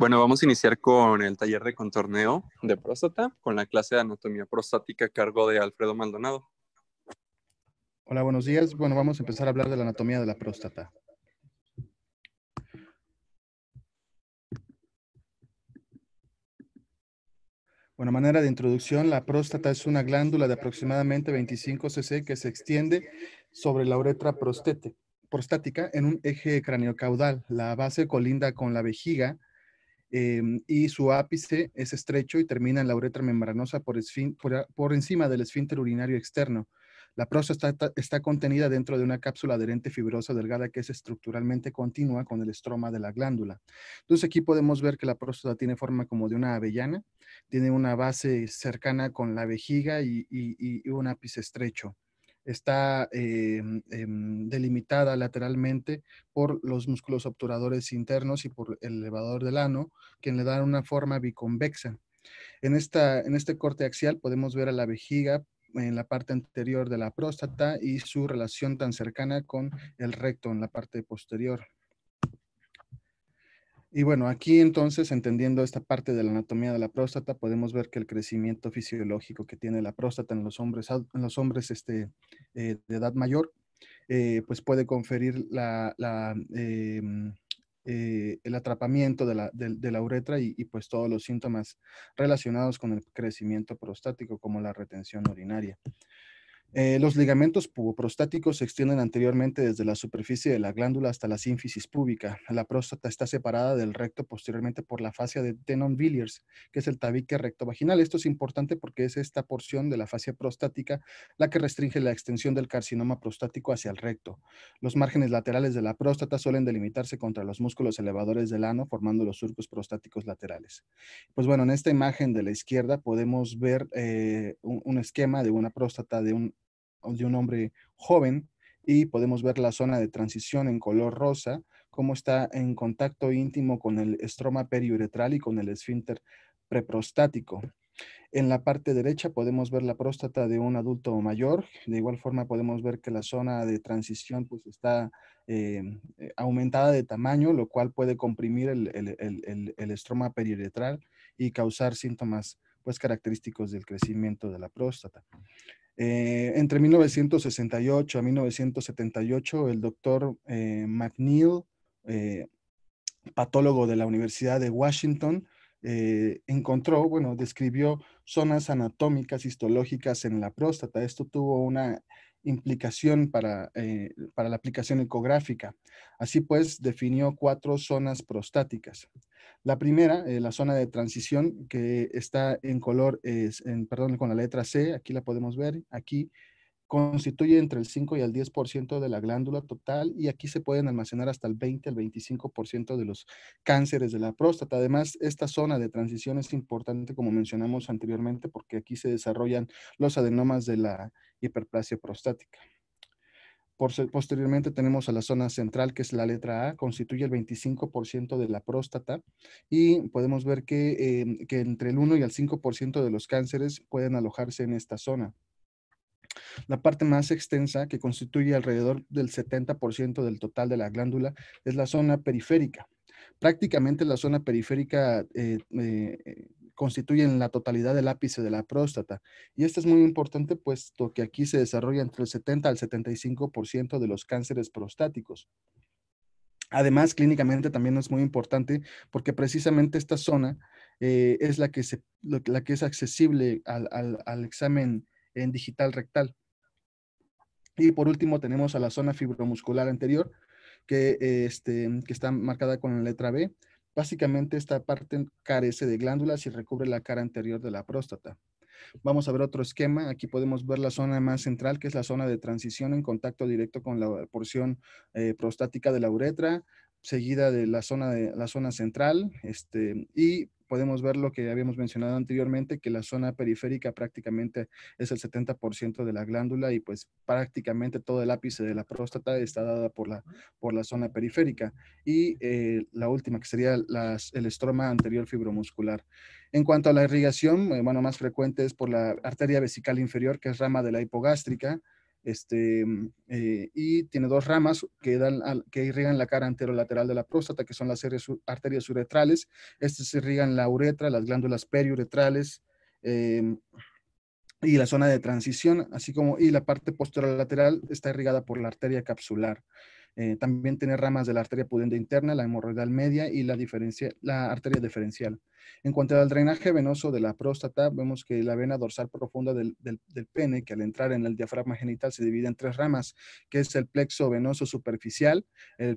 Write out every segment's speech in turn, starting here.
Bueno, vamos a iniciar con el taller de contorneo de próstata, con la clase de anatomía prostática a cargo de Alfredo Maldonado. Hola, buenos días. Bueno, vamos a empezar a hablar de la anatomía de la próstata. Bueno, manera de introducción, la próstata es una glándula de aproximadamente 25 cc que se extiende sobre la uretra prostática en un eje craneocaudal. La base colinda con la vejiga, Em, y su ápice es estrecho y termina en la uretra membranosa por, encima del esfínter urinario externo. La próstata está, contenida dentro de una cápsula adherente fibrosa delgada que es estructuralmente continua con el estroma de la glándula. Entonces aquí podemos ver que la próstata tiene forma como de una avellana, tiene una base cercana con la vejiga y un ápice estrecho está em, em, delimitada lateralmente por los músculos obturadores internos y por el elevador del ano, que le dan una forma biconvexa. En, esta, en este corte axial podemos ver a la vejiga en la parte anterior de la próstata y su relación tan cercana con el recto en la parte posterior. Y bueno, aquí entonces, entendiendo esta parte de la anatomía de la próstata, podemos ver que el crecimiento fisiológico que tiene la próstata en los hombres, en los hombres este, eh, de edad mayor, eh, pues puede conferir em, eh, el atrapamiento de la, uretra y, y, pues todos los síntomas relacionados con el crecimiento prostático, como la retención urinaria. Eh, los ligamentos puboprostáticos se extienden anteriormente desde la superficie de la glándula hasta la sínfisis púbica. La próstata está separada del recto posteriormente por la fascia de Tenon-Villiers, que es el tabique recto vaginal. Esto es importante porque es esta porción de la fascia prostática la que restringe la extensión del carcinoma prostático hacia el recto. Los márgenes laterales de la próstata suelen delimitarse contra los músculos elevadores del ano, formando los surcos prostáticos laterales. Pues bueno, en esta imagen de la izquierda podemos ver eh, un esquema de una próstata de un de un hombre joven y podemos ver la zona de transición en color rosa, cómo está en contacto íntimo con el estroma periuretral y con el esfínter preprostático. En la parte derecha podemos ver la próstata de un adulto mayor. De igual forma podemos ver que la zona de transición pues, está eh, aumentada de tamaño, lo cual puede comprimir el, el, el, estroma periuretral y causar síntomas pues, característicos del crecimiento de la próstata. Eh, entre 1968 a 1978, el doctor eh, McNeil, eh, patólogo de la Universidad de Washington, eh, encontró, bueno, describió zonas anatómicas histológicas en la próstata. Esto tuvo una implicación para, eh, para la aplicación ecográfica. Así pues, definió cuatro zonas prostáticas. La primera, eh, la zona de transición, que está en color, es, en, perdón, con la letra C, aquí la podemos ver, aquí constituye entre el 5 y el 10% de la glándula total y aquí se pueden almacenar hasta el 20 al 25% de los cánceres de la próstata. Además, esta zona de transición es importante, como mencionamos anteriormente, porque aquí se desarrollan los adenomas de la hiperplasia prostática. Posteriormente tenemos a la zona central, que es la letra A, constituye el 25% de la próstata y podemos ver que, eh, que entre el 1 y el 5% de los cánceres pueden alojarse en esta zona. La parte más extensa, que constituye alrededor del 70% del total de la glándula, es la zona periférica. Prácticamente la zona periférica eh, eh, eh, constituye la totalidad del ápice de la próstata. Y esto es muy importante puesto que aquí se desarrolla entre el 70 al 75% de los cánceres prostáticos. Además, clínicamente también es muy importante porque precisamente esta zona es la que, es accesible al examen en digital rectal. Y por último tenemos a la zona fibromuscular anterior, que, este, que está marcada con la letra B. Básicamente esta parte carece de glándulas y recubre la cara anterior de la próstata. Vamos a ver otro esquema. Aquí podemos ver la zona más central, que es la zona de transición en contacto directo con la porción eh, prostática de la uretra, seguida de la zona, de, la zona central este, y podemos ver lo que habíamos mencionado anteriormente, que la zona periférica prácticamente es el 70% de la glándula y pues prácticamente todo el ápice de la próstata está dada por la, por la zona periférica. Y eh, la última, que sería el estroma anterior fibromuscular. En cuanto a la irrigación, eh, bueno, más frecuente es por la arteria vesical inferior, que es rama de la hipogástrica, este, mm, eh, y tiene dos ramas que, dan que irrigan la cara anterolateral de la próstata, que son las arterias uretrales. Estas irrigan la uretra, las glándulas periuretrales em, y la zona de transición, así como y la parte posterolateral está irrigada por la arteria capsular. Eh, también tiene ramas de la arteria pudenda interna, la hemorroidal media y la, arteria diferencial. En cuanto al drenaje venoso de la próstata, vemos que la vena dorsal profunda del, pene, que al entrar en el diafragma genital se divide en tres ramas, que es el plexo venoso superficial,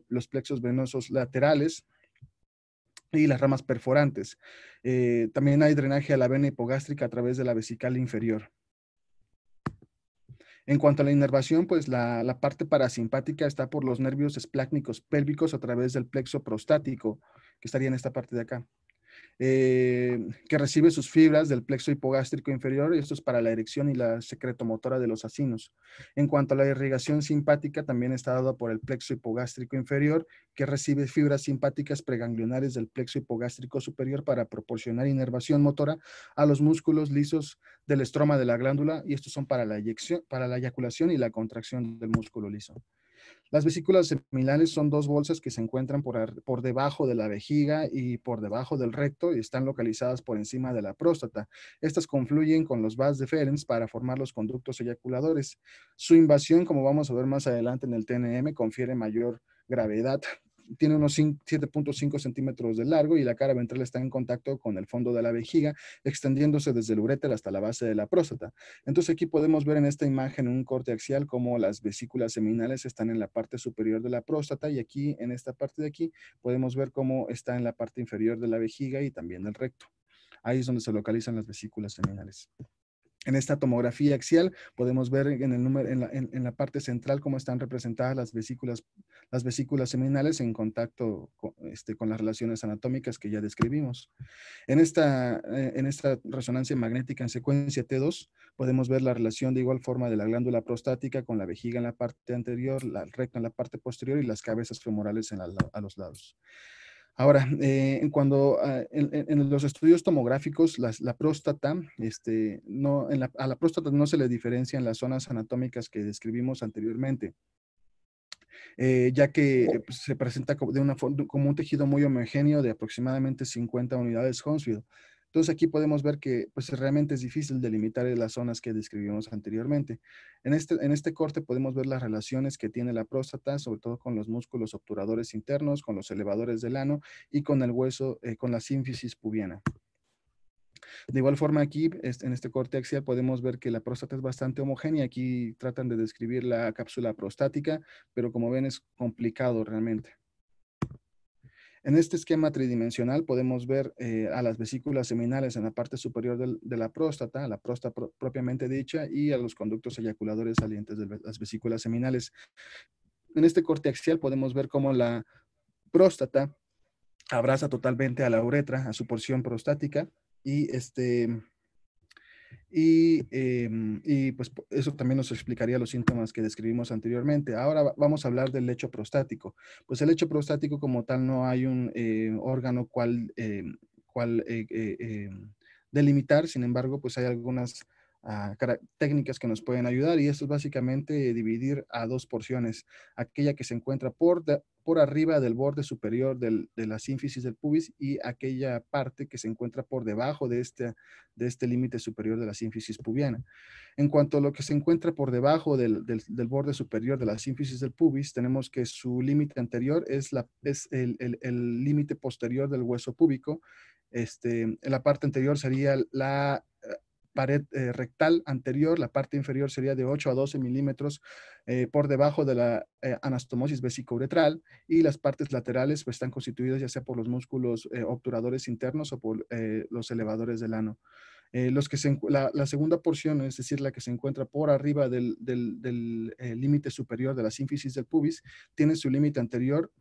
los plexos venosos laterales, y las ramas perforantes. Eh, también hay drenaje a la vena hipogástrica a través de la vesical inferior. En cuanto a la inervación, pues la, parte parasimpática está por los nervios esplácnicos pélvicos a través del plexo prostático, que estaría en esta parte de acá. Eh, que recibe sus fibras del plexo hipogástrico inferior, y esto es para la erección y la secretomotora de los asinos. En cuanto a la irrigación simpática, también está dada por el plexo hipogástrico inferior, que recibe fibras simpáticas preganglionares del plexo hipogástrico superior para proporcionar inervación motora a los músculos lisos del estroma de la glándula, y estos son para la, para la eyaculación y la contracción del músculo liso. Las vesículas seminales son dos bolsas que se encuentran por, debajo de la vejiga y por debajo del recto y están localizadas por encima de la próstata. Estas confluyen con los vas deferens para formar los conductos eyaculadores. Su invasión, como vamos a ver más adelante en el TNM, confiere mayor gravedad tiene unos 7.5 centímetros de largo y la cara ventral está en contacto con el fondo de la vejiga, extendiéndose desde el uréter hasta la base de la próstata. Entonces aquí podemos ver en esta imagen un corte axial como las vesículas seminales están en la parte superior de la próstata y aquí en esta parte de aquí podemos ver cómo está en la parte inferior de la vejiga y también el recto. Ahí es donde se localizan las vesículas seminales. En esta tomografía axial podemos ver en, la, parte central cómo están representadas las vesículas, seminales en contacto este, con, las relaciones anatómicas que ya describimos. En esta, eh, resonancia magnética en secuencia T2 podemos ver la relación de igual forma de la glándula prostática con la vejiga en la parte anterior, la recta en la parte posterior y las cabezas femorales a los lados. Ahora, eh, ah, en, los estudios tomográficos, la próstata, este, a la próstata no se le diferencian las zonas anatómicas que describimos anteriormente, eh, ya que eh, oh. pues, se presenta como, un tejido muy homogéneo de aproximadamente 50 unidades Huntsville. Entonces aquí podemos ver que pues realmente es difícil delimitar las zonas que describimos anteriormente. En este, en este corte podemos ver las relaciones que tiene la próstata, sobre todo con los músculos obturadores internos, con los elevadores del ano y con el hueso, eh, con la sínfisis pubiana. De igual forma aquí, en este corte axial, podemos ver que la próstata es bastante homogénea. Aquí tratan de describir la cápsula prostática, pero como ven es complicado realmente. En este esquema tridimensional podemos ver eh, a las vesículas seminales en la parte superior de la próstata, la próstata propiamente dicha, y a los conductos eyaculadores salientes de las vesículas seminales. En este corte axial podemos ver cómo la próstata abraza totalmente a la uretra, a su porción prostática, y este, Em, y, pues eso también nos explicaría los síntomas que describimos anteriormente. Ahora vamos a hablar del lecho prostático. Pues el lecho prostático como tal no hay un eh, órgano cual, em, cual eh, eh, em, delimitar, sin embargo, pues hay algunas técnicas que nos pueden ayudar y esto es básicamente dividir a dos porciones, aquella que se encuentra por, por arriba del borde superior de la sínfisis del pubis y aquella parte que se encuentra por debajo de este, de este límite superior de la sínfisis pubiana. En cuanto a lo que se encuentra por debajo del, borde superior de la sínfisis del pubis, tenemos que su límite anterior es, la, es el límite posterior del hueso púbico este, en la parte anterior sería la pared eh, rectal anterior, la parte inferior sería de 8 a 12 milímetros eh, por debajo de la eh, anastomosis vesicouretral y las partes laterales pues, están constituidas ya sea por los músculos obturadores internos o por los elevadores del ano. los que la, segunda porción, es decir, la que se encuentra por arriba del límite superior de la sínfisis del pubis, tiene su límite anterior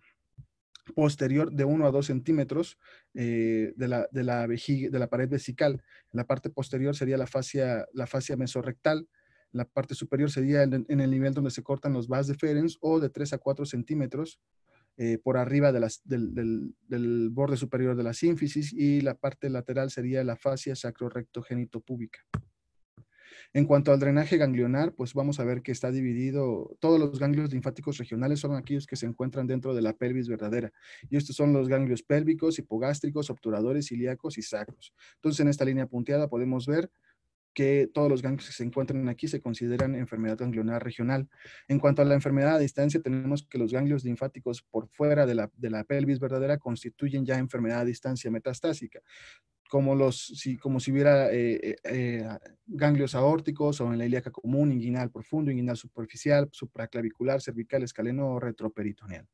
posterior de 1 a 2 centímetros eh, de, la, de, la pared vesical. La parte posterior sería la fascia, la fascia mesorrectal. La parte superior sería en, el nivel donde se cortan los vas deferens o de 3 a 4 centímetros eh, por arriba del, del, borde superior de la sínfisis y la parte lateral sería la fascia sacrorectogenitopúbica. En cuanto al drenaje ganglionar, pues vamos a ver que está dividido, todos los ganglios linfáticos regionales son aquellos que se encuentran dentro de la pelvis verdadera. Y estos son los ganglios pélvicos, hipogástricos, obturadores, ilíacos y sacros. Entonces, en esta línea punteada podemos ver que todos los ganglios que se encuentran aquí se consideran enfermedad ganglionar regional. En cuanto a la enfermedad a distancia, tenemos que los ganglios linfáticos por fuera de la, de la pelvis verdadera constituyen ya enfermedad a distancia metastásica como, los, si, como si hubiera eh, eh, eh, ganglios aórticos o en la ilíaca común, inguinal profundo, inguinal superficial, supraclavicular, cervical, escaleno o retroperitoneal.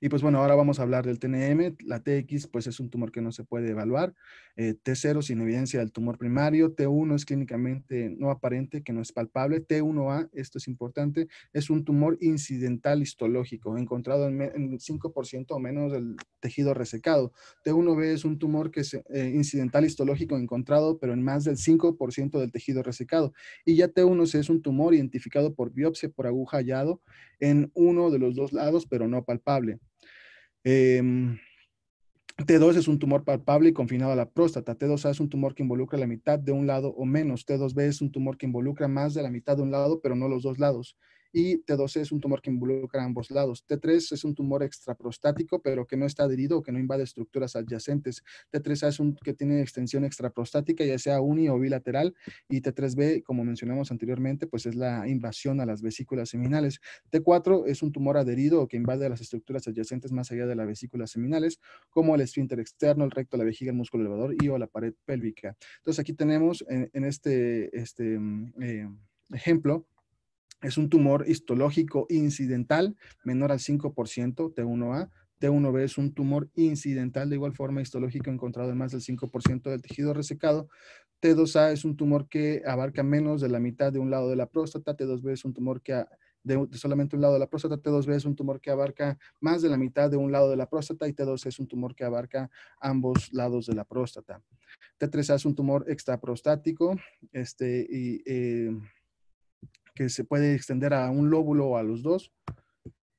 Y pues bueno, ahora vamos a hablar del TNM. La TX pues es un tumor que no se puede evaluar. Eh, T0 sin evidencia del tumor primario. T1 es clínicamente no aparente, que no es palpable. T1A, esto es importante, es un tumor incidental histológico, encontrado en, el 5% o menos del tejido resecado. T1B es un tumor que es eh, incidental histológico encontrado, pero en más del 5% del tejido resecado. Y ya T1C es un tumor identificado por biopsia por aguja hallado en uno de los dos lados, pero no palpable. Em, T2 es un tumor palpable y confinado a la próstata. T2A es un tumor que involucra la mitad de un lado o menos. T2B es un tumor que involucra más de la mitad de un lado, pero no los dos lados y T12 e es un tumor que involucra a ambos lados. T3 es un tumor extraprostático, pero que no está adherido o que no invade estructuras adyacentes. T3A es un que tiene extensión extraprostática, ya sea uni o bilateral, y T3B, como mencionamos anteriormente, pues es la invasión a las vesículas seminales. T4 es un tumor adherido o que invade las estructuras adyacentes más allá de las vesículas seminales, como el esfínter externo, el recto, la vejiga, el músculo elevador y o la pared pélvica. Entonces aquí tenemos en, este, este mm, eh, ejemplo es un tumor histológico incidental menor al 5% T1A. T1B es un tumor incidental de igual forma histológico encontrado en más del 5% del tejido resecado. T2A es un tumor que abarca menos de la mitad de un lado de la próstata. T2B es un tumor que de, solamente un lado de la próstata. T2B es un tumor que abarca más de la mitad de un lado de la próstata y T2 e es un tumor que abarca ambos lados de la próstata. T3A es un tumor extraprostático este, y... Eh, que se puede extender a un lóbulo o a los dos.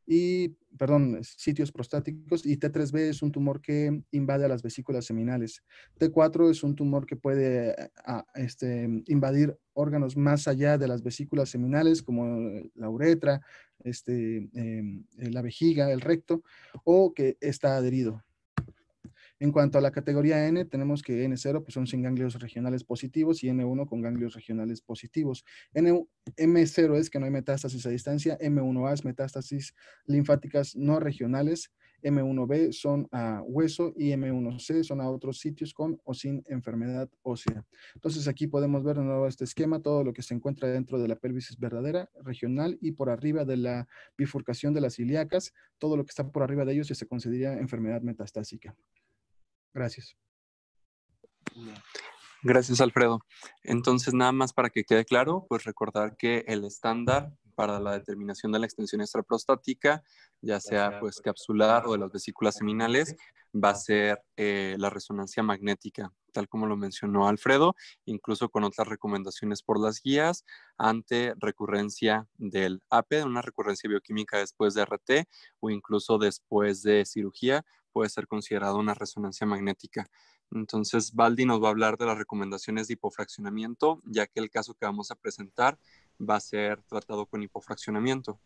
Y, perdón, sitios prostáticos. Y T3B es un tumor que invade a las vesículas seminales. T4 es un tumor que puede ah, este, invadir órganos más allá de las vesículas seminales, como la uretra, este, em, eh, la vejiga, el recto, o que está adherido. En cuanto a la categoría N, tenemos que N0 pues son sin ganglios regionales positivos y N1 con ganglios regionales positivos. N, M0 es que no hay metástasis a distancia, M1A es metástasis linfáticas no regionales, M1B son a hueso y M1C son a otros sitios con o sin enfermedad ósea. Entonces aquí podemos ver de nuevo este esquema, todo lo que se encuentra dentro de la pelvis verdadera, regional y por arriba de la bifurcación de las ilíacas, todo lo que está por arriba de ellos se consideraría enfermedad metastásica. Gracias. Gracias, Alfredo. Entonces, nada más para que quede claro, pues recordar que el estándar para la determinación de la extensión extraprostática, ya sea pues, pues capsular o de las vesículas seminales, va a ser eh, la resonancia magnética, tal como lo mencionó Alfredo, incluso con otras recomendaciones por las guías ante recurrencia del APE, una recurrencia bioquímica después de RT o incluso después de cirugía puede ser considerado una resonancia magnética. Entonces, Baldi nos va a hablar de las recomendaciones de hipofraccionamiento, ya que el caso que vamos a presentar va a ser tratado con hipofraccionamiento.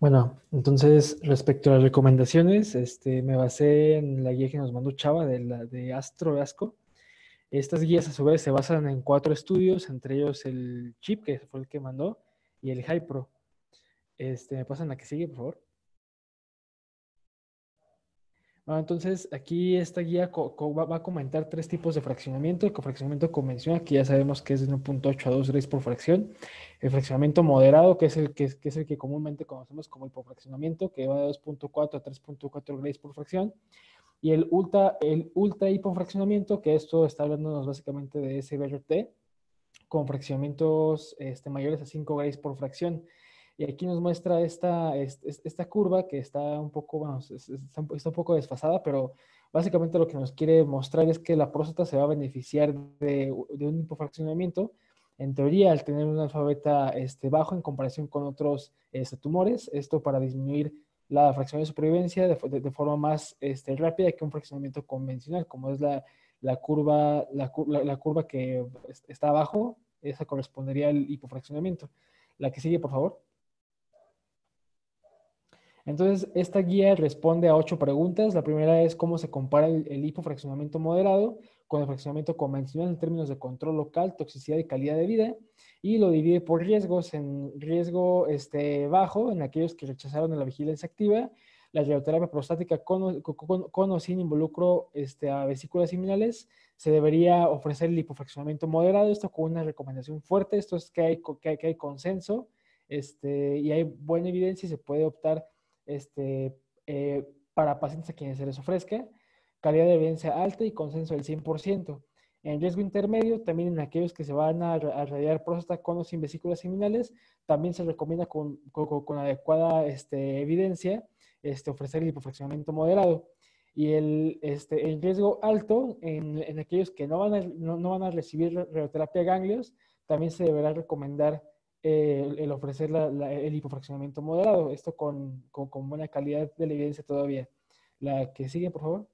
Bueno, entonces respecto a las recomendaciones, este, me basé en la guía que nos mandó Chava de, la, de Astro Asco. Estas guías a su vez se basan en cuatro estudios, entre ellos el chip que fue el que mandó y el Hypro. Este, me pasan la que sigue, por favor. Ah, entonces, aquí esta guía va, a comentar tres tipos de fraccionamiento. El fraccionamiento convencional, que ya sabemos que es de 1.8 a 2 raíz por fracción. El fraccionamiento moderado, que es el que, es el que comúnmente conocemos como el fraccionamiento que va de 2.4 a 3.4 grays por fracción. Y el ultra, el ultra hipofraccionamiento, que esto está hablándonos básicamente de SBRT, con fraccionamientos este, mayores a 5 grays por fracción. Y aquí nos muestra esta, esta curva que está un poco, bueno, está un poco desfasada, pero básicamente lo que nos quiere mostrar es que la próstata se va a beneficiar de, un hipofraccionamiento, en teoría, al tener un alfabeta este, bajo en comparación con otros este, tumores, esto para disminuir la fracción de supervivencia de, forma más este, rápida que un fraccionamiento convencional, como es la, la curva, la, la, curva que este, está abajo, esa correspondería al hipofraccionamiento. La que sigue, por favor. Entonces, esta guía responde a ocho preguntas. La primera es cómo se compara el, hipofraccionamiento moderado con el fraccionamiento convencional en términos de control local, toxicidad y calidad de vida, y lo divide por riesgos, en riesgo este, bajo, en aquellos que rechazaron la vigilancia activa, la radioterapia prostática con, o sin involucro este, a vesículas seminales, se debería ofrecer el hipofraccionamiento moderado, esto con una recomendación fuerte, esto es que hay, que hay, que hay consenso este, y hay buena evidencia y se puede optar este, eh, para pacientes a quienes se les ofrezca, calidad de evidencia alta y consenso del 100%. En riesgo intermedio, también en aquellos que se van a, radiar próstata con o sin vesículas seminales, también se recomienda con, con, adecuada este, evidencia este, ofrecer el hipofraccionamiento moderado. Y el, este, riesgo alto, en, aquellos que no van no, no van a recibir radioterapia ganglios, también se deberá recomendar eh, el ofrecer el hipofraccionamiento moderado, esto con, con, buena calidad de la evidencia todavía. La que sigue, por favor.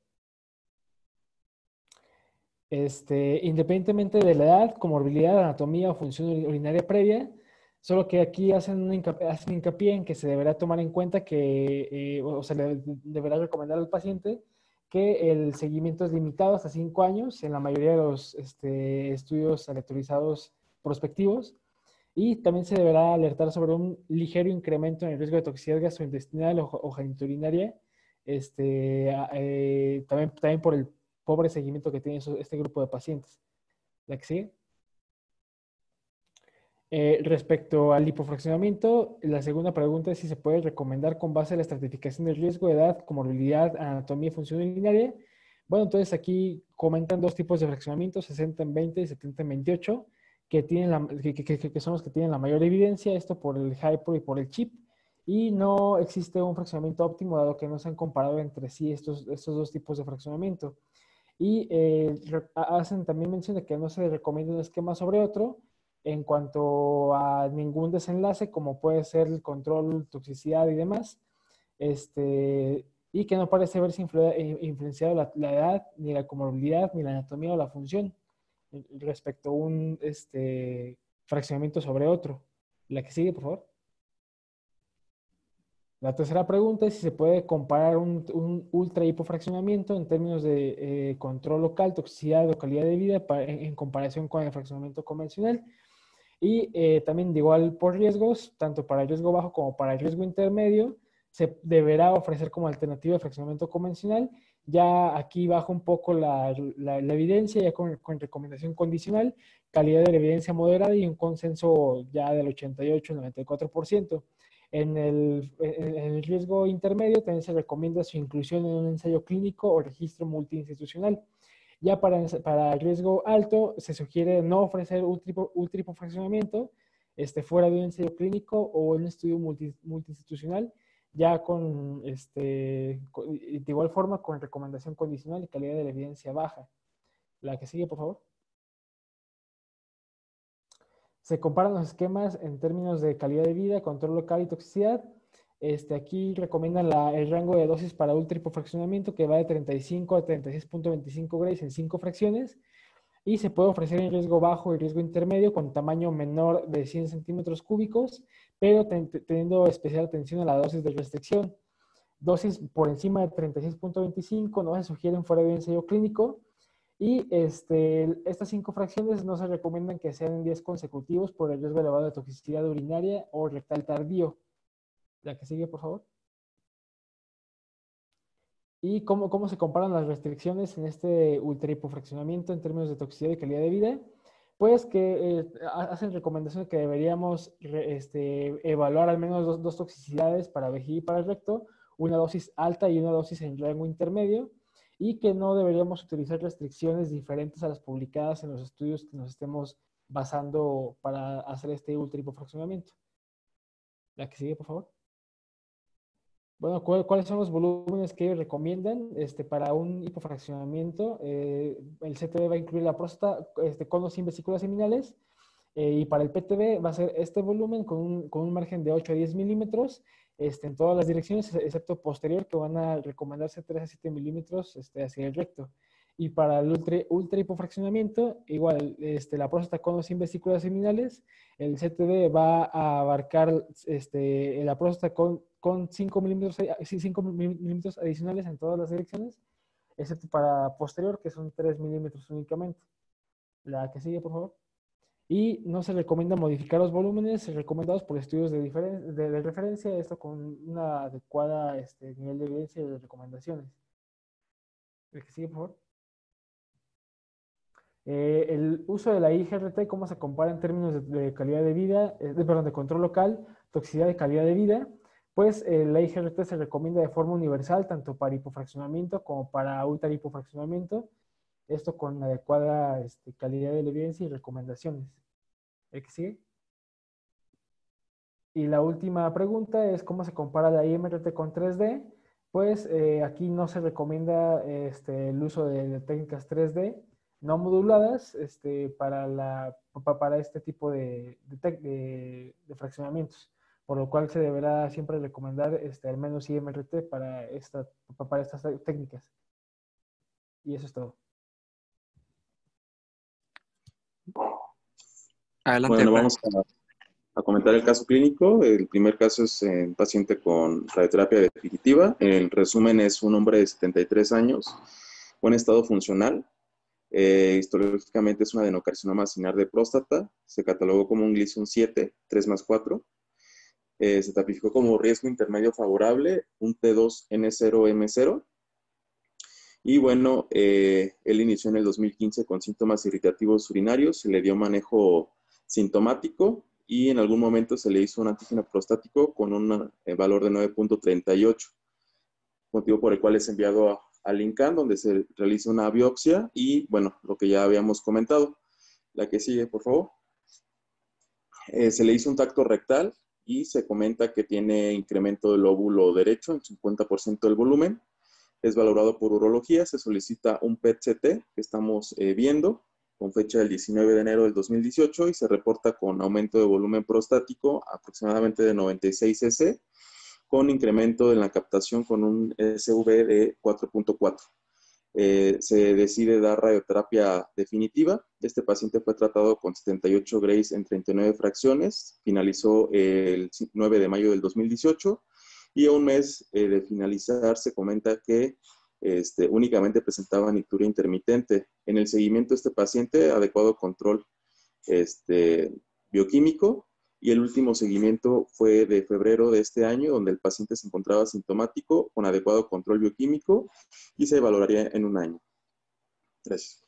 Este, independientemente de la edad, comorbilidad, anatomía o función urinaria previa, solo que aquí hacen, una hincapié, en que se deberá tomar en cuenta que, eh, o se deberá recomendar al paciente que el seguimiento es limitado hasta 5 años en la mayoría de los este, estudios aleatorizados prospectivos y también se deberá alertar sobre un ligero incremento en el riesgo de toxicidad gastrointestinal o, geniturinaria, este, eh, también, también por el pobre seguimiento que tiene este grupo de pacientes. ¿La eh, respecto al hipofraccionamiento, la segunda pregunta es si se puede recomendar con base a la estratificación del riesgo, de edad, comorbilidad, anatomía y función urinaria. Bueno, entonces aquí comentan dos tipos de fraccionamiento, 60 en 20 y 70 en 28 que, tienen que, que, que, son los que tienen la mayor evidencia, esto por el Hyper y por el chip, y no existe un fraccionamiento óptimo, dado que no se han comparado entre sí estos, estos dos tipos de fraccionamiento. Y eh, hacen también mención de que no se recomienda un esquema sobre otro en cuanto a ningún desenlace, como puede ser el control, toxicidad y demás, este, y que no parece haberse eh, influenciado la edad, ni la comorbilidad, ni la anatomía o la función respecto a un este, fraccionamiento sobre otro. La que sigue, por favor. La tercera pregunta es si se puede comparar un, un ultra hipofraccionamiento en términos de eh, control local, toxicidad o calidad de vida en, comparación con el fraccionamiento convencional. Y eh, también de igual por riesgos, tanto para el riesgo bajo como para el riesgo intermedio, se deberá ofrecer como alternativa el fraccionamiento convencional ya aquí bajo un poco la, evidencia, ya con, recomendación condicional, calidad de la evidencia moderada y un consenso ya del 88-94%. En el, riesgo intermedio también se recomienda su inclusión en un ensayo clínico o registro multiinstitucional. Ya para, para el riesgo alto se sugiere no ofrecer un, este, fuera de un ensayo clínico o un estudio multi, multiinstitucional ya con, este, de igual forma, con recomendación condicional y calidad de la evidencia baja. La que sigue, por favor. Se comparan los esquemas en términos de calidad de vida, control local y toxicidad. Este, aquí recomiendan la, el rango de dosis para ultra hipofraccionamiento que va de 35 a 36.25 grays en 5 fracciones y se puede ofrecer en riesgo bajo y riesgo intermedio con tamaño menor de 100 centímetros cúbicos pero teniendo especial atención a la dosis de restricción. Dosis por encima de 36.25 no se sugieren fuera de ensayo clínico y este, estas cinco fracciones no se recomiendan que sean en consecutivos por el riesgo elevado de toxicidad urinaria o rectal tardío. La que sigue, por favor. ¿Y cómo, cómo se comparan las restricciones en este ultrahipofraccionamiento en términos de toxicidad y calidad de vida? pues que eh, hacen recomendaciones que deberíamos este, evaluar al menos dos, toxicidades para vejiga y para el recto, una dosis alta y una dosis en rango intermedio, y que no deberíamos utilizar restricciones diferentes a las publicadas en los estudios que nos estemos basando para hacer este ultra La que sigue, por favor. Bueno, ¿cuáles son los volúmenes que recomiendan este, para un hipofraccionamiento? Eh, el CTB va a incluir la próstata este, con o sin vesículas seminales eh, y para el PTB va a ser este volumen con un, con un margen de 8 a 10 milímetros este, en todas las direcciones, excepto posterior, que van a recomendarse 3 a 7 milímetros este, hacia el recto. Y para el ultra, ultra hipofraccionamiento, igual, este, la próstata con o sin vesículas seminales, el CTD va a abarcar este, la próstata con con 5 milímetros, 5 eh, milímetros adicionales en todas las direcciones, excepto para posterior, que son 3 milímetros únicamente. La que sigue, por favor. Y no se recomienda modificar los volúmenes recomendados por estudios de, de referencia, esto con una adecuada este, nivel de evidencia y de recomendaciones. la que sigue, por favor. Eh, el uso de la IGRT, cómo se compara en términos de, calidad de vida, eh, perdón, de control local, toxicidad de calidad de vida, pues eh, la IGRT se recomienda de forma universal tanto para hipofraccionamiento como para ultrahipofraccionamiento, esto con adecuada este, calidad de la evidencia y recomendaciones. ¿El que sigue? Y la última pregunta es cómo se compara la IMRT con 3D. Pues eh, aquí no se recomienda este, el uso de, técnicas 3D no moduladas este, para, para este tipo de fraccionamientos por lo cual se deberá siempre recomendar este, al menos IMRT para, esta, para estas técnicas. Y eso es todo. Adelante. Bueno, vamos a, comentar el caso clínico. El primer caso es eh, un paciente con radioterapia definitiva. el resumen, es un hombre de 73 años, buen estado funcional. Eh, histológicamente es una adenocarcinoma sinar de próstata. Se catalogó como un Gleason 7, 3 más 4 eh, se tapificó como riesgo intermedio favorable, un T2N0M0. Y bueno, eh, él inició en el 2015 con síntomas irritativos urinarios, se le dio manejo sintomático y en algún momento se le hizo un antígeno prostático con un eh, valor de 9.38, motivo por el cual es enviado a, al INCAN, donde se realiza una biopsia y, bueno, lo que ya habíamos comentado. La que sigue, por favor. se le hizo un tacto rectal y se comenta que tiene incremento del óvulo derecho en 50% del volumen. Es valorado por urología, se solicita un PET-CT que estamos eh, viendo con fecha del 19 de enero del 2018 y se reporta con aumento de volumen prostático aproximadamente de 96 cc con incremento en la captación con un SV de 4.4. Eh, se decide dar radioterapia definitiva. Este paciente fue tratado con 78 grays en 39 fracciones, finalizó el 9 de mayo del 2018 y a un mes eh, de finalizar se comenta que este, únicamente presentaba nicturia intermitente. En el seguimiento de este paciente, adecuado control este, bioquímico y el último seguimiento fue de febrero de este año, donde el paciente se encontraba sintomático con adecuado control bioquímico y se valoraría en un año. Gracias.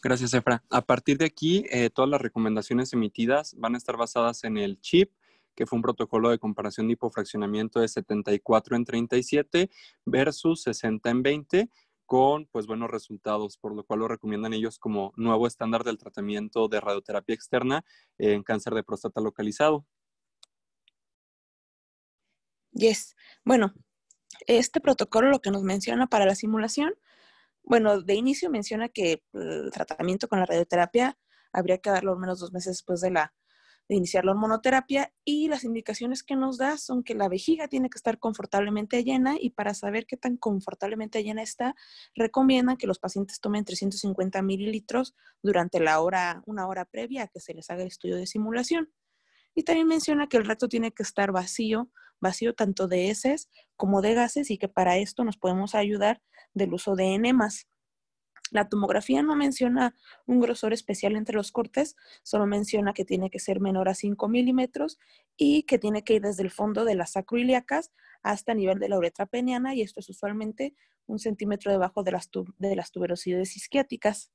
Gracias, Efra. A partir de aquí, eh, todas las recomendaciones emitidas van a estar basadas en el CHIP, que fue un protocolo de comparación de hipofraccionamiento de 74 en 37 versus 60 en 20 con pues buenos resultados, por lo cual lo recomiendan ellos como nuevo estándar del tratamiento de radioterapia externa en cáncer de próstata localizado. Yes. Bueno, este protocolo lo que nos menciona para la simulación, bueno, de inicio menciona que el tratamiento con la radioterapia habría que darlo al menos dos meses después de la de iniciar la hormonoterapia y las indicaciones que nos da son que la vejiga tiene que estar confortablemente llena y para saber qué tan confortablemente llena está, recomiendan que los pacientes tomen 350 mililitros durante la hora, una hora previa a que se les haga el estudio de simulación. Y también menciona que el recto tiene que estar vacío, vacío tanto de heces como de gases y que para esto nos podemos ayudar del uso de enemas. La tomografía no menciona un grosor especial entre los cortes, solo menciona que tiene que ser menor a 5 milímetros y que tiene que ir desde el fondo de las sacroiliacas hasta el nivel de la uretra peniana y esto es usualmente un centímetro debajo de las, de las tuberosidades isquiáticas.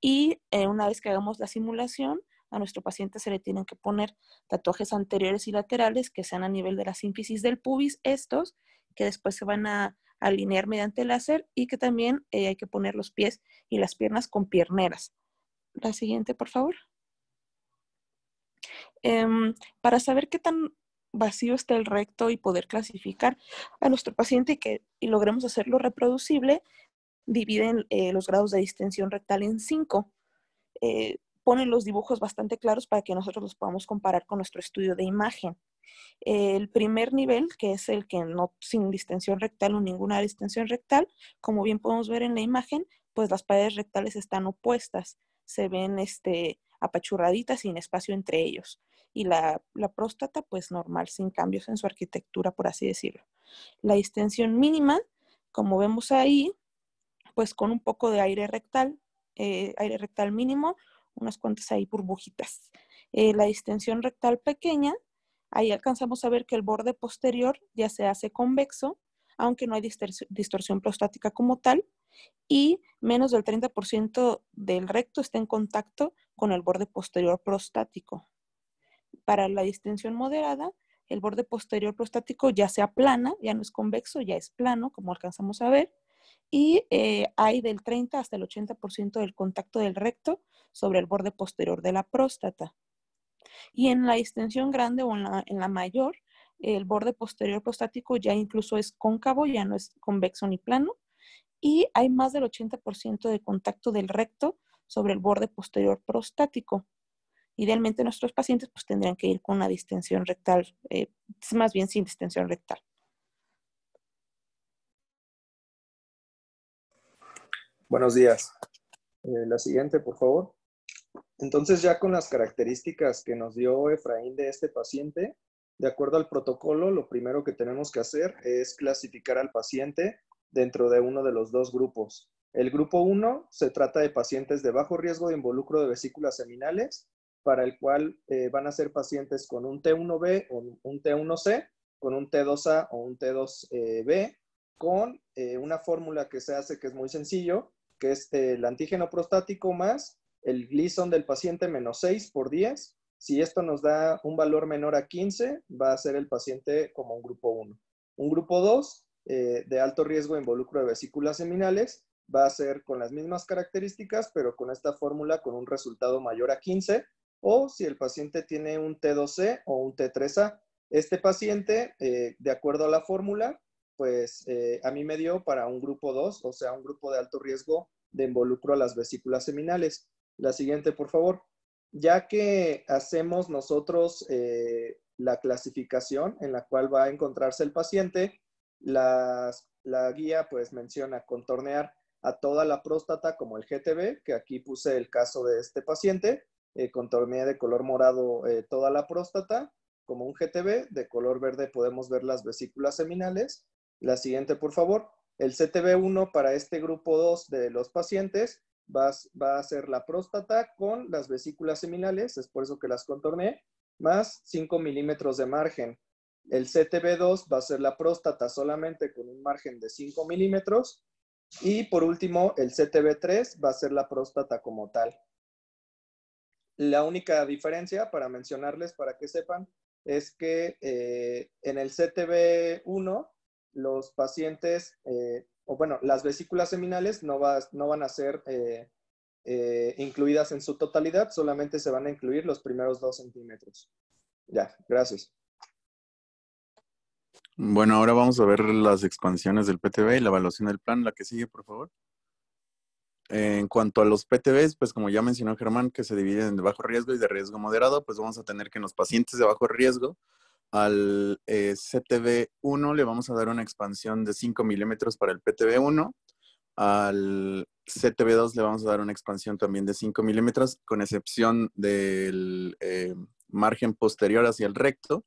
Y eh, una vez que hagamos la simulación, a nuestro paciente se le tienen que poner tatuajes anteriores y laterales que sean a nivel de la sínfisis del pubis, estos que después se van a alinear mediante láser y que también eh, hay que poner los pies y las piernas con pierneras. La siguiente, por favor. Em, para saber qué tan vacío está el recto y poder clasificar a nuestro paciente y que logremos hacerlo reproducible, dividen eh, los grados de distensión rectal en cinco. Eh, ponen los dibujos bastante claros para que nosotros los podamos comparar con nuestro estudio de imagen. Eh, el primer nivel, que es el que no sin distensión rectal o ninguna distensión rectal, como bien podemos ver en la imagen, pues las paredes rectales están opuestas, se ven este, apachurraditas sin espacio entre ellos. Y la, próstata, pues normal, sin cambios en su arquitectura, por así decirlo. La distensión mínima, como vemos ahí, pues con un poco de aire rectal, eh, aire rectal mínimo, unas cuantas ahí burbujitas. Eh, la distensión rectal pequeña, Ahí alcanzamos a ver que el borde posterior ya se hace convexo, aunque no hay distorsión prostática como tal, y menos del 30% del recto está en contacto con el borde posterior prostático. Para la distensión moderada, el borde posterior prostático ya se aplana, ya no es convexo, ya es plano, como alcanzamos a ver, y eh, hay del 30 hasta el 80% del contacto del recto sobre el borde posterior de la próstata. Y en la distensión grande o en la, mayor, el borde posterior prostático ya incluso es cóncavo, ya no es convexo ni plano. Y hay más del 80% de contacto del recto sobre el borde posterior prostático. Idealmente nuestros pacientes pues, tendrían que ir con una distensión rectal, eh, más bien sin distensión rectal. Buenos días. Eh, la siguiente, por favor. Entonces ya con las características que nos dio Efraín de este paciente, de acuerdo al protocolo, lo primero que tenemos que hacer es clasificar al paciente dentro de uno de los dos grupos. El grupo 1 se trata de pacientes de bajo riesgo de involucro de vesículas seminales, para el cual eh, van a ser pacientes con un T1B o un T1C, con un T2A o un T2B, eh, con eh, una fórmula que se hace que es muy sencillo, que es el antígeno prostático más el Gleason del paciente menos 6 por 10. Si esto nos da un valor menor a 15, va a ser el paciente como un grupo 1. Un grupo 2, eh, de alto riesgo de involucro de vesículas seminales, va a ser con las mismas características, pero con esta fórmula con un resultado mayor a 15, o si el paciente tiene un T2C o un T3A. Este paciente, eh, de acuerdo a la fórmula, pues eh, a mí me dio para un grupo 2, o sea, un grupo de alto riesgo de involucro a las vesículas seminales. La siguiente, por favor. Ya que hacemos nosotros eh, la clasificación en la cual va a encontrarse el paciente, la guía pues menciona contornear a toda la próstata como el GTB, que aquí puse el caso de este paciente, eh, contorneé de color morado eh, toda la próstata como un GTB, de color verde podemos ver las vesículas seminales. La siguiente, por favor. El CTB1 para este grupo 2 de los pacientes va a, ser la próstata con las vesículas seminales, es por eso que las contorné, más 5 milímetros de margen. El CTB2 va a ser la próstata solamente con un margen de 5 milímetros. Y por último, el CTB3 va a ser la próstata como tal. La única diferencia para mencionarles, para que sepan, es que eh, en el CTB1 los pacientes eh, bueno, las vesículas seminales no, van a ser eh, eh, incluidas en su totalidad, solamente se van a incluir los primeros dos centímetros. Ya, gracias. Bueno, ahora vamos a ver las expansiones del PTB y la evaluación del plan, la que sigue, por favor. En cuanto a los PTBs, pues como ya mencionó Germán, que se dividen de bajo riesgo y de riesgo moderado, pues vamos a tener que en los pacientes de bajo riesgo al eh, CTB1 le vamos a dar una expansión de 5 milímetros para el PTB1. Al CTB2 le vamos a dar una expansión también de 5 milímetros, con excepción del eh, margen posterior hacia el recto.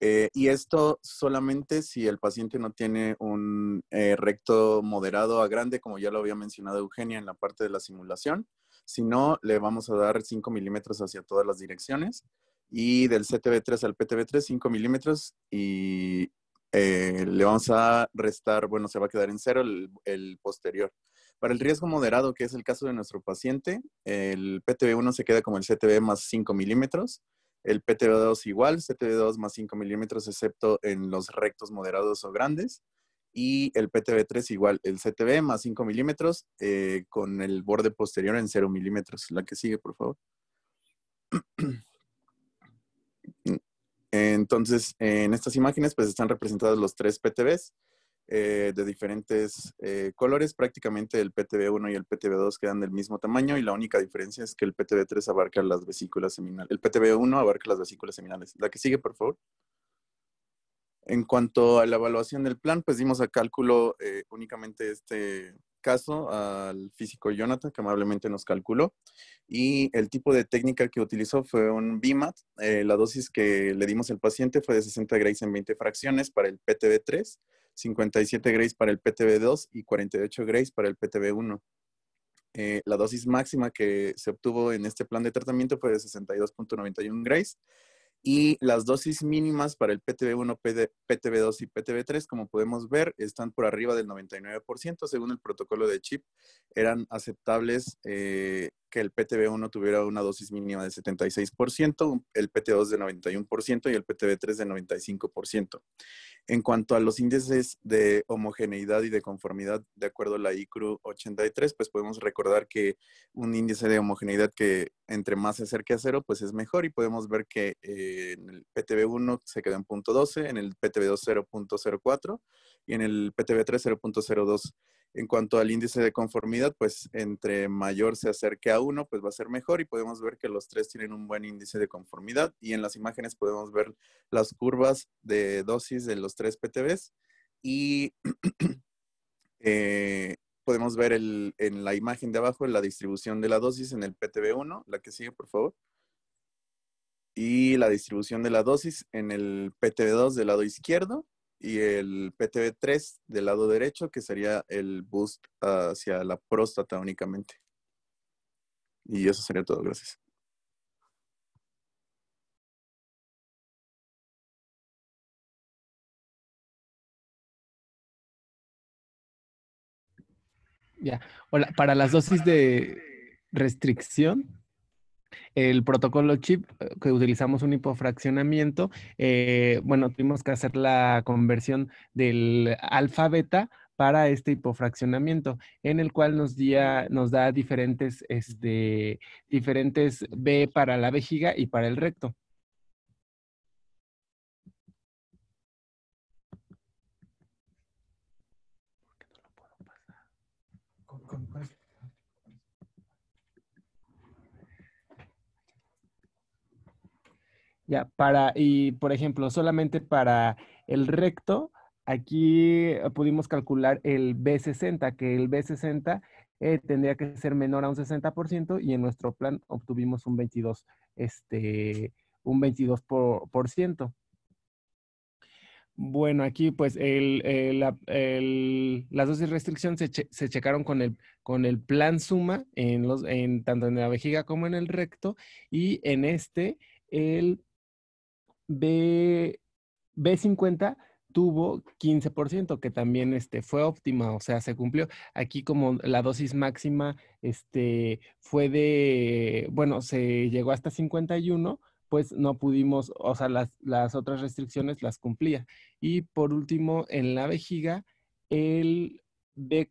Eh, y esto solamente si el paciente no tiene un recto moderado a grande, como ya lo había mencionado Eugenia en la parte de la simulación. Si no, le vamos a dar 5 milímetros hacia todas las direcciones y del CTB3 al PTB3 5 milímetros y eh, le vamos a restar, bueno, se va a quedar en cero el, posterior. Para el riesgo moderado, que es el caso de nuestro paciente, el PTB1 se queda como el CTB más 5 milímetros, el PTB2 igual, CTB2 más 5 milímetros excepto en los rectos moderados o grandes, y el PTB3 igual, el CTB más 5 milímetros eh, con el borde posterior en 0 milímetros. La que sigue, por favor. Entonces, en estas imágenes, pues están representados los tres PTBs eh, de diferentes eh, colores. Prácticamente el PTB1 y el PTB2 quedan del mismo tamaño y la única diferencia es que el PTB3 abarca las vesículas seminales. El PTB1 abarca las vesículas seminales. La que sigue, por favor. En cuanto a la evaluación del plan, pues dimos a cálculo eh, únicamente este caso al físico Jonathan, que amablemente nos calculó, y el tipo de técnica que utilizó fue un BIMAT. Eh, la dosis que le dimos al paciente fue de 60 grays en 20 fracciones para el PTB3, 57 grays para el PTB2 y 48 grays para el PTB1. Eh, la dosis máxima que se obtuvo en este plan de tratamiento fue de 62.91 grays y las dosis mínimas para el PTB1, PTB2 y PTB3, como podemos ver, están por arriba del 99%. Según el protocolo de CHIP, eran aceptables eh, que el PTB1 tuviera una dosis mínima de 76%, el PT2 de 91% y el PTB3 de 95%. En cuanto a los índices de homogeneidad y de conformidad, de acuerdo a la ICRU 83, pues podemos recordar que un índice de homogeneidad que entre más se acerque a cero, pues es mejor y podemos ver que eh, en el PTB1 se quedó en punto .12, en el PTB2 0.04 y en el PTB3 0.02. En cuanto al índice de conformidad, pues entre mayor se acerque a uno, pues va a ser mejor y podemos ver que los tres tienen un buen índice de conformidad y en las imágenes podemos ver las curvas de dosis de los tres PTBs y eh, podemos ver en la imagen de abajo la distribución de la dosis en el PTB1, la que sigue por favor, y la distribución de la dosis en el PTB2 del lado izquierdo y el PTB3 del lado derecho, que sería el boost hacia la próstata únicamente. Y eso sería todo, gracias. Ya, hola, para las dosis de restricción, el protocolo chip eh, que utilizamos un hipofraccionamiento, eh, bueno, tuvimos que hacer la conversión del alfa beta para este hipofraccionamiento, en el cual nos, nos da diferentes, este, diferentes B para la vejiga y para el recto. Ya, para, y por ejemplo, solamente para el recto, aquí eh, pudimos calcular el B60, que el B60 eh, tendría que ser menor a un 60% y en nuestro plan obtuvimos un 22, este, un 22 Bueno, aquí pues eh, el, las dosis de restricción se, checaron con el, con el plan suma, en los, tanto en la vejiga como en el recto, y en este el B, 50 tuvo 15%, que también este, fue óptima, o sea, se cumplió. Aquí como la dosis máxima este, fue de, bueno, se llegó hasta 51, pues no pudimos, o sea, las, las otras restricciones las cumplía. Y por último, en la vejiga, el B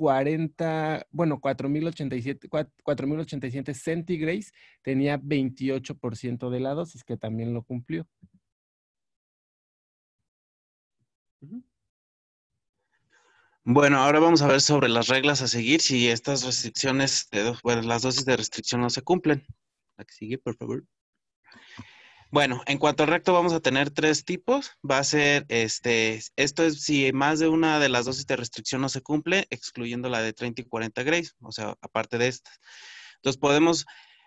40, bueno, 4087, 4087 centigrades, tenía 28% de la dosis, que también lo cumplió. Bueno, ahora vamos a ver sobre las reglas a seguir si estas restricciones, bueno, las dosis de restricción no se cumplen. La que sigue, por favor. Bueno, en cuanto al recto vamos a tener tres tipos. Va a ser, este, esto es si más de una de las dosis de restricción no se cumple, excluyendo la de 30 y 40 grays, o sea, aparte de estas. Entonces podemos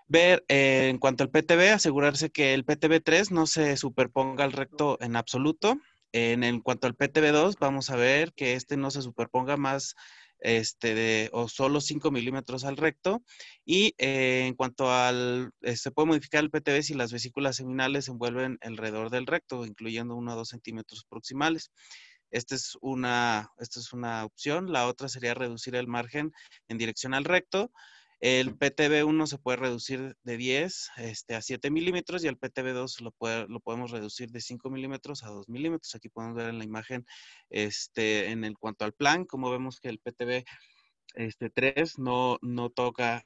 ver eh, en cuanto al PTB, asegurarse que el PTB3 no se superponga al recto en absoluto. En, en cuanto al PTB2, vamos a ver que este no se superponga más este, o solo 5 milímetros al recto. Y eh, en cuanto al, eh, se puede modificar el PTB si las vesículas seminales se envuelven alrededor del recto, incluyendo 1 a 2 centímetros proximales. Esta es, una, esta es una opción. La otra sería reducir el margen en dirección al recto. El PTB1 se puede reducir de 10 este, a 7 milímetros y el PTB2 lo, podemos reducir de 5 milímetros a 2 milímetros. Aquí podemos ver en la imagen, este, en cuanto al plan, como vemos que el PTB 3 este, no, toca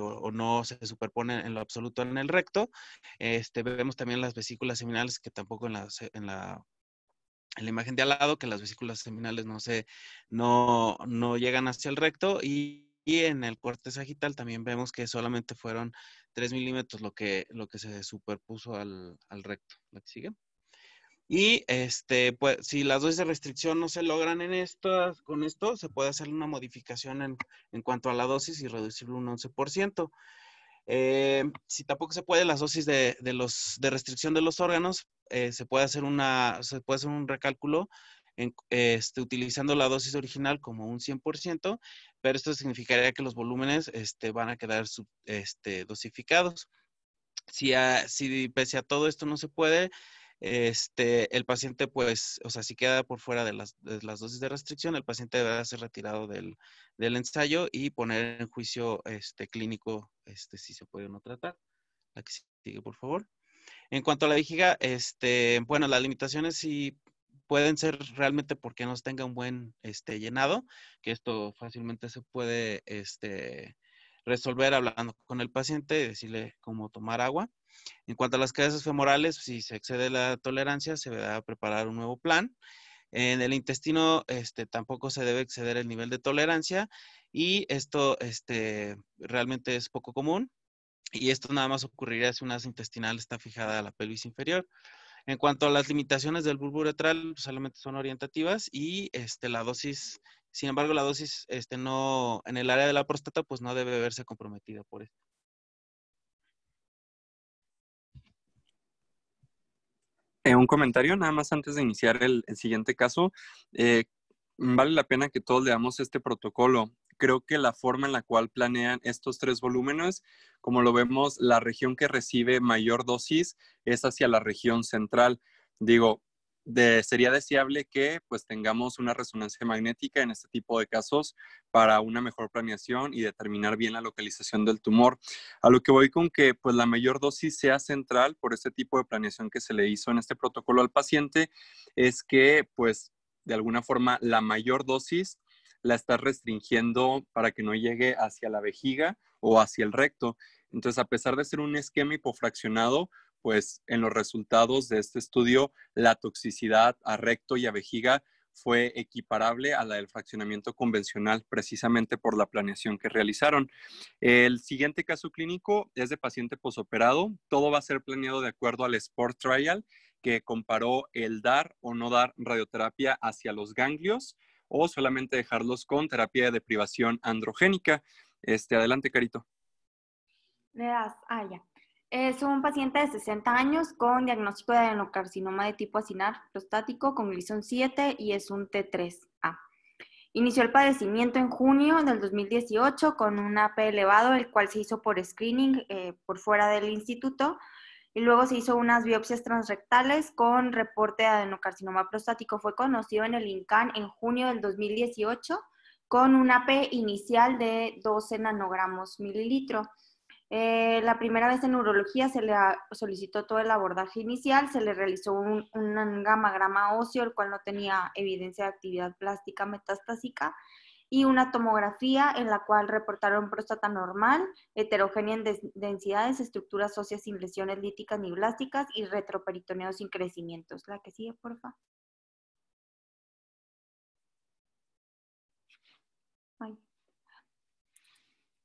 o, no se superpone en lo absoluto en el recto. Este, vemos también las vesículas seminales que tampoco en la, en la, imagen de al lado, que las vesículas seminales no, se, no, no llegan hacia el recto y y en el corte sagital también vemos que solamente fueron 3 milímetros lo que, lo que se superpuso al, al recto. que sigue? Y este, pues, si las dosis de restricción no se logran en esto con esto, se puede hacer una modificación en, en cuanto a la dosis y reducirlo un 11%. Eh, si tampoco se puede las dosis de, de los, de restricción de los órganos, eh, se, puede hacer una, se puede hacer un recálculo este, utilizando la dosis original como un 100% pero esto significaría que los volúmenes este, van a quedar este, dosificados. Si, pese a todo esto no se puede, este, el paciente, pues, o sea, si queda por fuera de las, dosis de restricción, el paciente deberá ser retirado del, ensayo y poner en juicio este, clínico este, si se puede o no tratar. La que sigue, por favor. En cuanto a la vejiga, este, bueno, las limitaciones sí pueden ser realmente porque no tenga un buen este, llenado, que esto fácilmente se puede este, resolver hablando con el paciente y decirle cómo tomar agua. En cuanto a las caídas femorales, si se excede la tolerancia, se a preparar un nuevo plan. En el intestino este, tampoco se debe exceder el nivel de tolerancia y esto este, realmente es poco común. Y esto nada más ocurriría si una asa intestinal está fijada a la pelvis inferior. En cuanto a las limitaciones del bulbo uretral, pues, solamente son orientativas y este, la dosis, sin embargo, la dosis este, no, en el área de la próstata, pues no debe verse comprometida por esto. Eh, un comentario nada más antes de iniciar el, siguiente caso. Eh, Mm, vale la pena que todos leamos este protocolo. Creo que la forma en la cual planean estos tres volúmenes, como lo vemos, la región que recibe mayor dosis es hacia la región central. Digo, sería deseable que pues tengamos una resonancia magnética en este tipo de casos para una mejor planeación y determinar bien la localización del tumor. A lo que voy con que pues la mayor dosis sea central por este tipo de planeación que se le hizo en este protocolo al paciente es que pues de alguna forma la mayor dosis la está restringiendo para que no llegue hacia la vejiga o hacia el recto. Entonces, a pesar de ser un esquema hipofraccionado, pues en los resultados de este estudio, la toxicidad a recto y a vejiga fue equiparable a la del fraccionamiento convencional, precisamente por la planeación que realizaron. El siguiente caso clínico es de paciente posoperado. Todo va a ser planeado de acuerdo al Sport Trial que comparó el dar o no dar radioterapia hacia los ganglios o solamente dejarlos con terapia de privación androgénica. Este, adelante, Carito. Le das, ah, ya. Es eh, un paciente de 60 años con diagnóstico de adenocarcinoma de tipo acinar prostático con glisón 7 y es un T3A. Inició el padecimiento en junio del 2018 con un AP elevado, el cual se hizo por screening eh, por fuera del instituto, y luego se hizo unas biopsias transrectales con reporte de adenocarcinoma prostático. Fue conocido en el INCAN en junio del 2018 con una p inicial de 12 nanogramos mililitro. Eh, la primera vez en urología se le solicitó todo el abordaje inicial, se le realizó un, un gamagrama óseo, el cual no tenía evidencia de actividad plástica metastásica, y una tomografía en la cual reportaron próstata normal, heterogénea en densidades, estructuras óseas sin lesiones líticas ni blásticas y retroperitoneo sin crecimientos. La que sigue, porfa.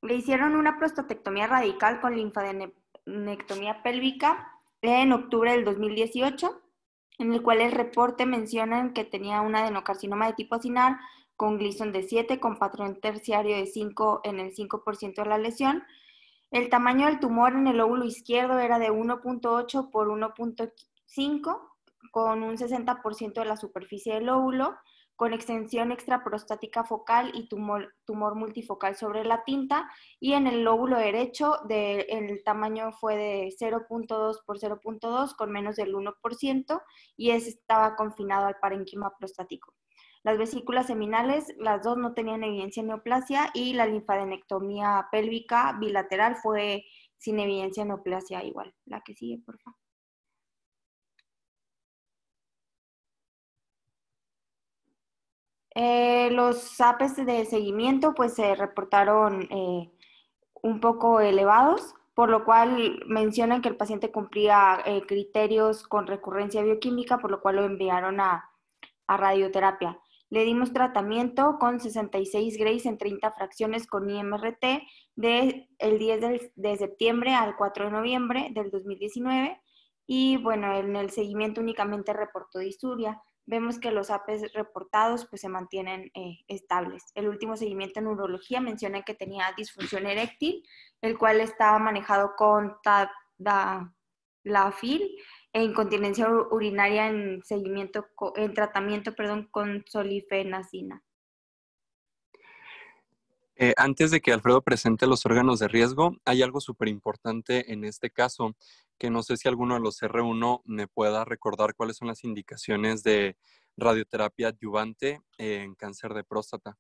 Le hicieron una prostatectomía radical con linfadenectomía pélvica en octubre del 2018, en el cual el reporte menciona que tenía un adenocarcinoma de tipo SINAR con Gleason de 7, con patrón terciario de 5 en el 5% de la lesión. El tamaño del tumor en el lóbulo izquierdo era de 1.8 por 1.5, con un 60% de la superficie del lóbulo, con extensión extraprostática focal y tumor, multifocal sobre la tinta, y en el lóbulo derecho el tamaño fue de 0.2 por 0.2, con menos del 1%, y estaba confinado al parenquima prostático. Las vesículas seminales, las dos no tenían evidencia de neoplasia y la linfadenectomía pélvica bilateral fue sin evidencia de neoplasia igual. La que sigue, por favor. Eh, los APES de seguimiento pues se reportaron eh, un poco elevados, por lo cual mencionan que el paciente cumplía eh, criterios con recurrencia bioquímica, por lo cual lo enviaron a radioterapia. Le dimos tratamiento con 66 grays en 30 fracciones con IMRT de 10 de septiembre al 4 de noviembre del 2019 y bueno, en el seguimiento únicamente reportó disuria. Vemos que los APEs reportados pues se mantienen eh, estables. El último seguimiento en urología menciona que tenía disfunción eréctil, el cual estaba manejado con Tadlafil e incontinencia urinaria en, seguimiento, en tratamiento perdón, con solifenacina. Eh, antes de que Alfredo presente los órganos de riesgo, hay algo súper importante en este caso, que no sé si alguno de los R1 me pueda recordar cuáles son las indicaciones de radioterapia adyuvante eh, en cáncer de próstata.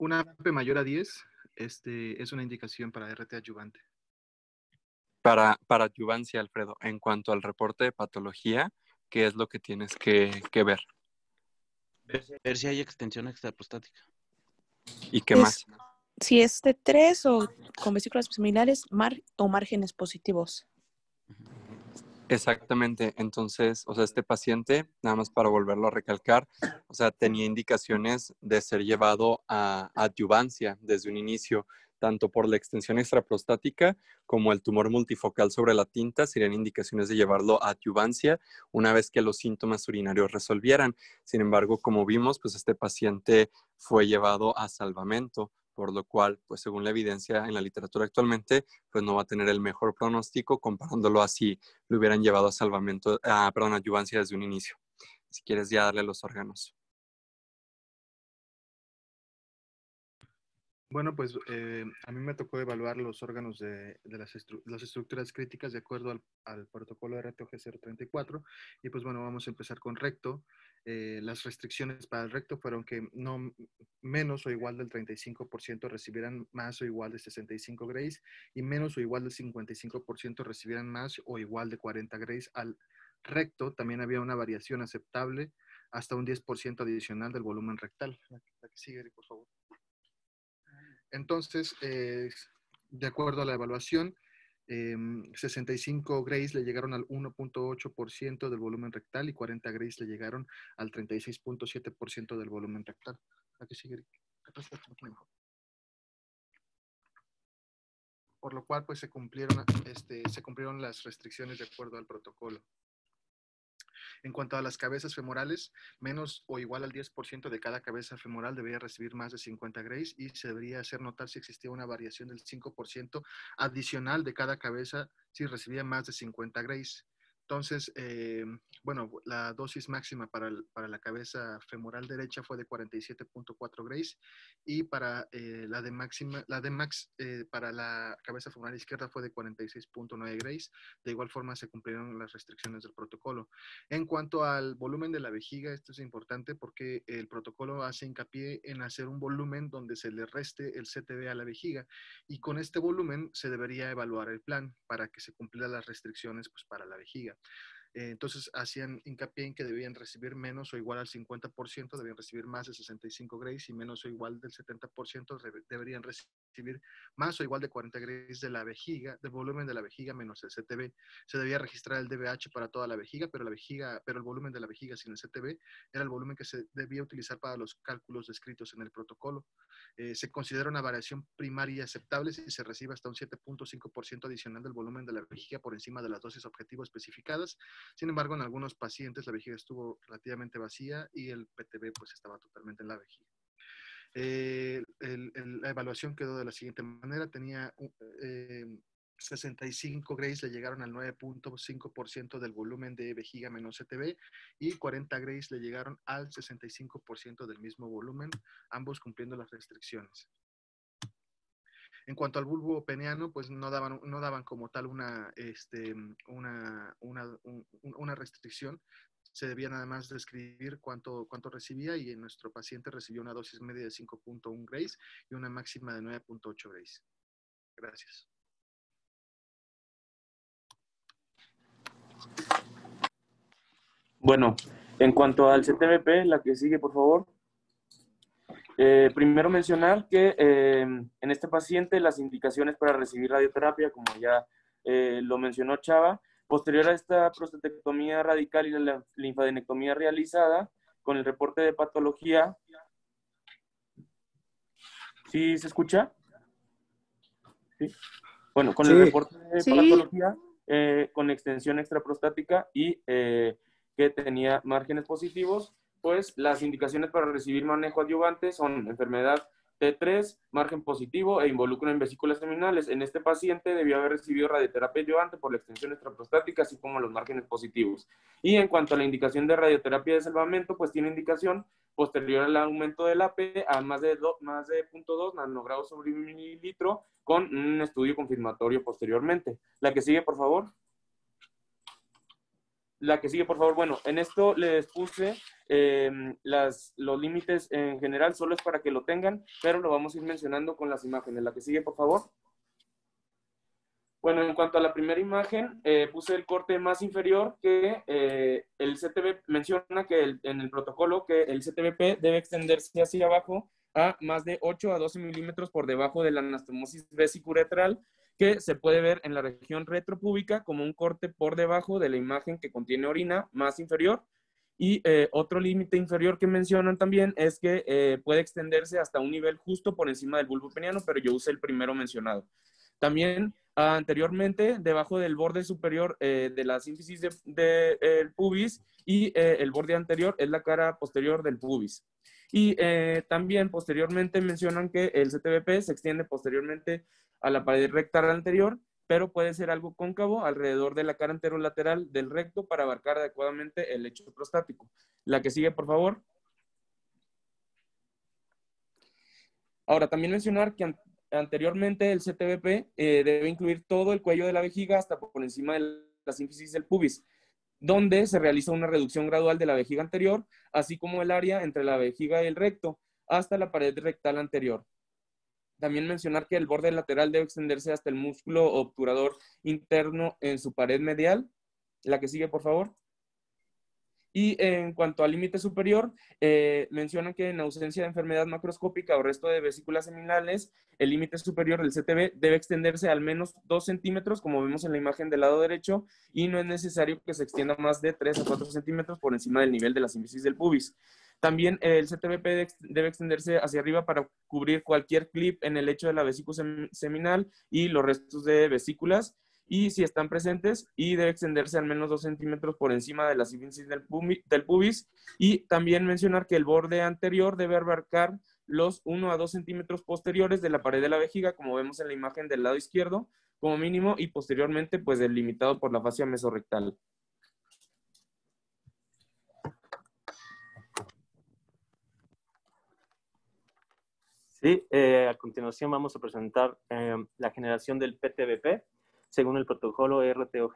una P mayor a 10 este, es una indicación para RT adyuvante. Para, para adyuvancia, Alfredo, en cuanto al reporte de patología, ¿qué es lo que tienes que, ver? Ver si hay extensión extraprostática. ¿Y qué más? Si es de 3 o con vesículas seminales o márgenes positivos. Exactamente. Entonces, o sea, este paciente, nada más para volverlo a recalcar, o sea, tenía indicaciones de ser llevado a adyuvancia desde un inicio, tanto por la extensión extraprostática como el tumor multifocal sobre la tinta, serían indicaciones de llevarlo a adyuvancia una vez que los síntomas urinarios resolvieran. Sin embargo, como vimos, pues este paciente fue llevado a salvamento por lo cual, pues según la evidencia en la literatura actualmente, pues no va a tener el mejor pronóstico comparándolo a si lo hubieran llevado a salvamento, ah, a perdón, ayudancia desde un inicio. Si quieres ya darle los órganos. Bueno, pues eh, a mí me tocó evaluar los órganos de, las, estructuras críticas de acuerdo al, al protocolo RTOG 034 y pues bueno, vamos a empezar con recto. Eh, las restricciones para el recto fueron que no menos o igual del 35% recibieran más o igual de 65 grays y menos o igual del 55% recibieran más o igual de 40 grays al recto. También había una variación aceptable hasta un 10% adicional del volumen rectal. Entonces, eh, de acuerdo a la evaluación, 65 em, grays le llegaron al 1.8% del volumen rectal y 40 grays le llegaron al 36.7% del volumen rectal. Por lo cual, pues se cumplieron, este, se cumplieron las restricciones de acuerdo al protocolo. En cuanto a las cabezas femorales, menos o igual al 10% de cada cabeza femoral debería recibir más de 50 grays y se debería hacer notar si existía una variación del 5% adicional de cada cabeza si recibía más de 50 grays. Entonces, eh, bueno, la dosis máxima para, para, la cabeza femoral derecha fue de 47.4 grays y para eh, la de máxima, la de max eh, para la cabeza femoral izquierda fue de 46.9 grays. De igual forma se cumplieron las restricciones del protocolo. En cuanto al volumen de la vejiga, esto es importante porque el protocolo hace hincapié en hacer un volumen donde se le reste el CTB a la vejiga y con este volumen se debería evaluar el plan para que se cumplieran las restricciones pues, para la vejiga. Eh, entonces hacían hincapié en que debían recibir menos o igual al 50%, debían recibir más de 65 grays y menos o igual del 70% deberían recibir recibir más o igual de 40 grays de la vejiga, del volumen de la vejiga menos el CTB. Se debía registrar el DBH para toda la vejiga, pero la vejiga, pero el volumen de la vejiga sin el CTB era el volumen que se debía utilizar para los cálculos descritos en el protocolo. Eh, se considera una variación primaria aceptable si se recibe hasta un 7.5% adicional del volumen de la vejiga por encima de las dosis objetivo especificadas. Sin embargo, en algunos pacientes la vejiga estuvo relativamente vacía y el PTB pues estaba totalmente en la vejiga. Eh, la evaluación quedó de la siguiente manera, tenía 65 eh, grays le llegaron al 9.5% del volumen de vejiga menos CTB e y 40 grays le llegaron al 65% del mismo volumen, ambos cumpliendo las restricciones. En cuanto al bulbo peniano, pues no daban, no daban como tal una, este, una, una restricción, se debían además describir cuánto, cuánto recibía y en nuestro paciente recibió una dosis media de 5.1 grays y una máxima de 9.8 grays. Gracias. Bueno, en cuanto al CTMP, la que sigue, por favor. Eh, primero mencionar que eh, en este paciente las indicaciones para recibir radioterapia, como ya eh, lo mencionó Chava, Posterior a esta prostatectomía radical y la linfadenectomía realizada, con el reporte de patología. ¿Sí se escucha? ¿Sí? Bueno, con el reporte de patología, eh, con extensión extraprostática y eh, que tenía márgenes positivos, pues las indicaciones para recibir manejo adyuvante son enfermedad T3, margen positivo e involucro en vesículas seminales. En este paciente debió haber recibido radioterapia ayudante por la extensión extraprostática, así como los márgenes positivos. Y en cuanto a la indicación de radioterapia de salvamento, pues tiene indicación posterior al aumento del AP a más de, más de 0.2 nanogrados sobre mililitro con un estudio confirmatorio posteriormente. La que sigue, por favor la que sigue, por favor. Bueno, en esto les puse em, las, los límites en general, solo es para que lo tengan, pero lo vamos a ir mencionando con las imágenes. La que sigue, por favor. Bueno, en cuanto a la primera imagen, eh, puse el corte más inferior que eh, el CTB menciona que en el protocolo que el CTBP debe extenderse hacia abajo a más de 8 a 12 milímetros por debajo de la anastomosis vesicuretral que se puede ver en la región retropúbica como un corte por debajo de la imagen que contiene orina más inferior. Y eh, otro límite inferior que mencionan también es que eh, puede extenderse hasta un nivel justo por encima del bulbo peniano, pero yo usé el primero mencionado. También ah, anteriormente, debajo del borde superior eh, de la síntesis del de, pubis y el borde anterior es la cara posterior del pubis. Y eh, también posteriormente mencionan que el CTBP se extiende posteriormente a la pared rectal anterior, pero puede ser algo cóncavo alrededor de la cara lateral del recto para abarcar adecuadamente el lecho prostático. La que sigue, por favor. Ahora, también mencionar que anteriormente el CTBP eh, debe incluir todo el cuello de la vejiga hasta por encima de la sínfisis del pubis donde se realiza una reducción gradual de la vejiga anterior, así como el área entre la vejiga y el recto, hasta la pared rectal anterior. También mencionar que el borde lateral debe extenderse hasta el músculo obturador interno en su pared medial. La que sigue, por favor. Y en cuanto al límite superior, eh, mencionan que en ausencia de enfermedad macroscópica o resto de vesículas seminales, el límite superior del CTB debe extenderse al menos 2 centímetros, como vemos en la imagen del lado derecho, y no es necesario que se extienda más de 3 a 4 centímetros por encima del nivel de la simbisis del pubis. También eh, el CTBP debe extenderse hacia arriba para cubrir cualquier clip en el hecho de la vesícula seminal y los restos de vesículas y si están presentes y debe extenderse al menos 2 centímetros por encima de la sínfisis del, pubis y también mencionar que el borde anterior debe abarcar los 1 a 2 centímetros posteriores de la pared de la vejiga, como vemos en la imagen del lado izquierdo, como mínimo, y posteriormente, pues delimitado por la fascia mesorrectal. Sí, eh, a continuación vamos a presentar eh, la generación del PTBP según el protocolo RTOG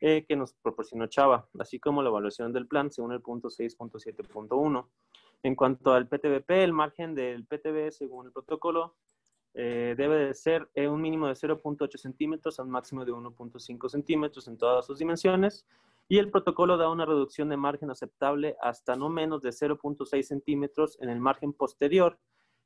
eh, que nos proporcionó Chava, así como la evaluación del plan según el punto 6.7.1. En cuanto al PTBP, el margen del PTB según el protocolo eh, debe ser eh, un mínimo de 0.8 centímetros a un máximo de 1.5 centímetros en todas sus dimensiones y el protocolo da una reducción de margen aceptable hasta no menos de 0.6 centímetros en el margen posterior,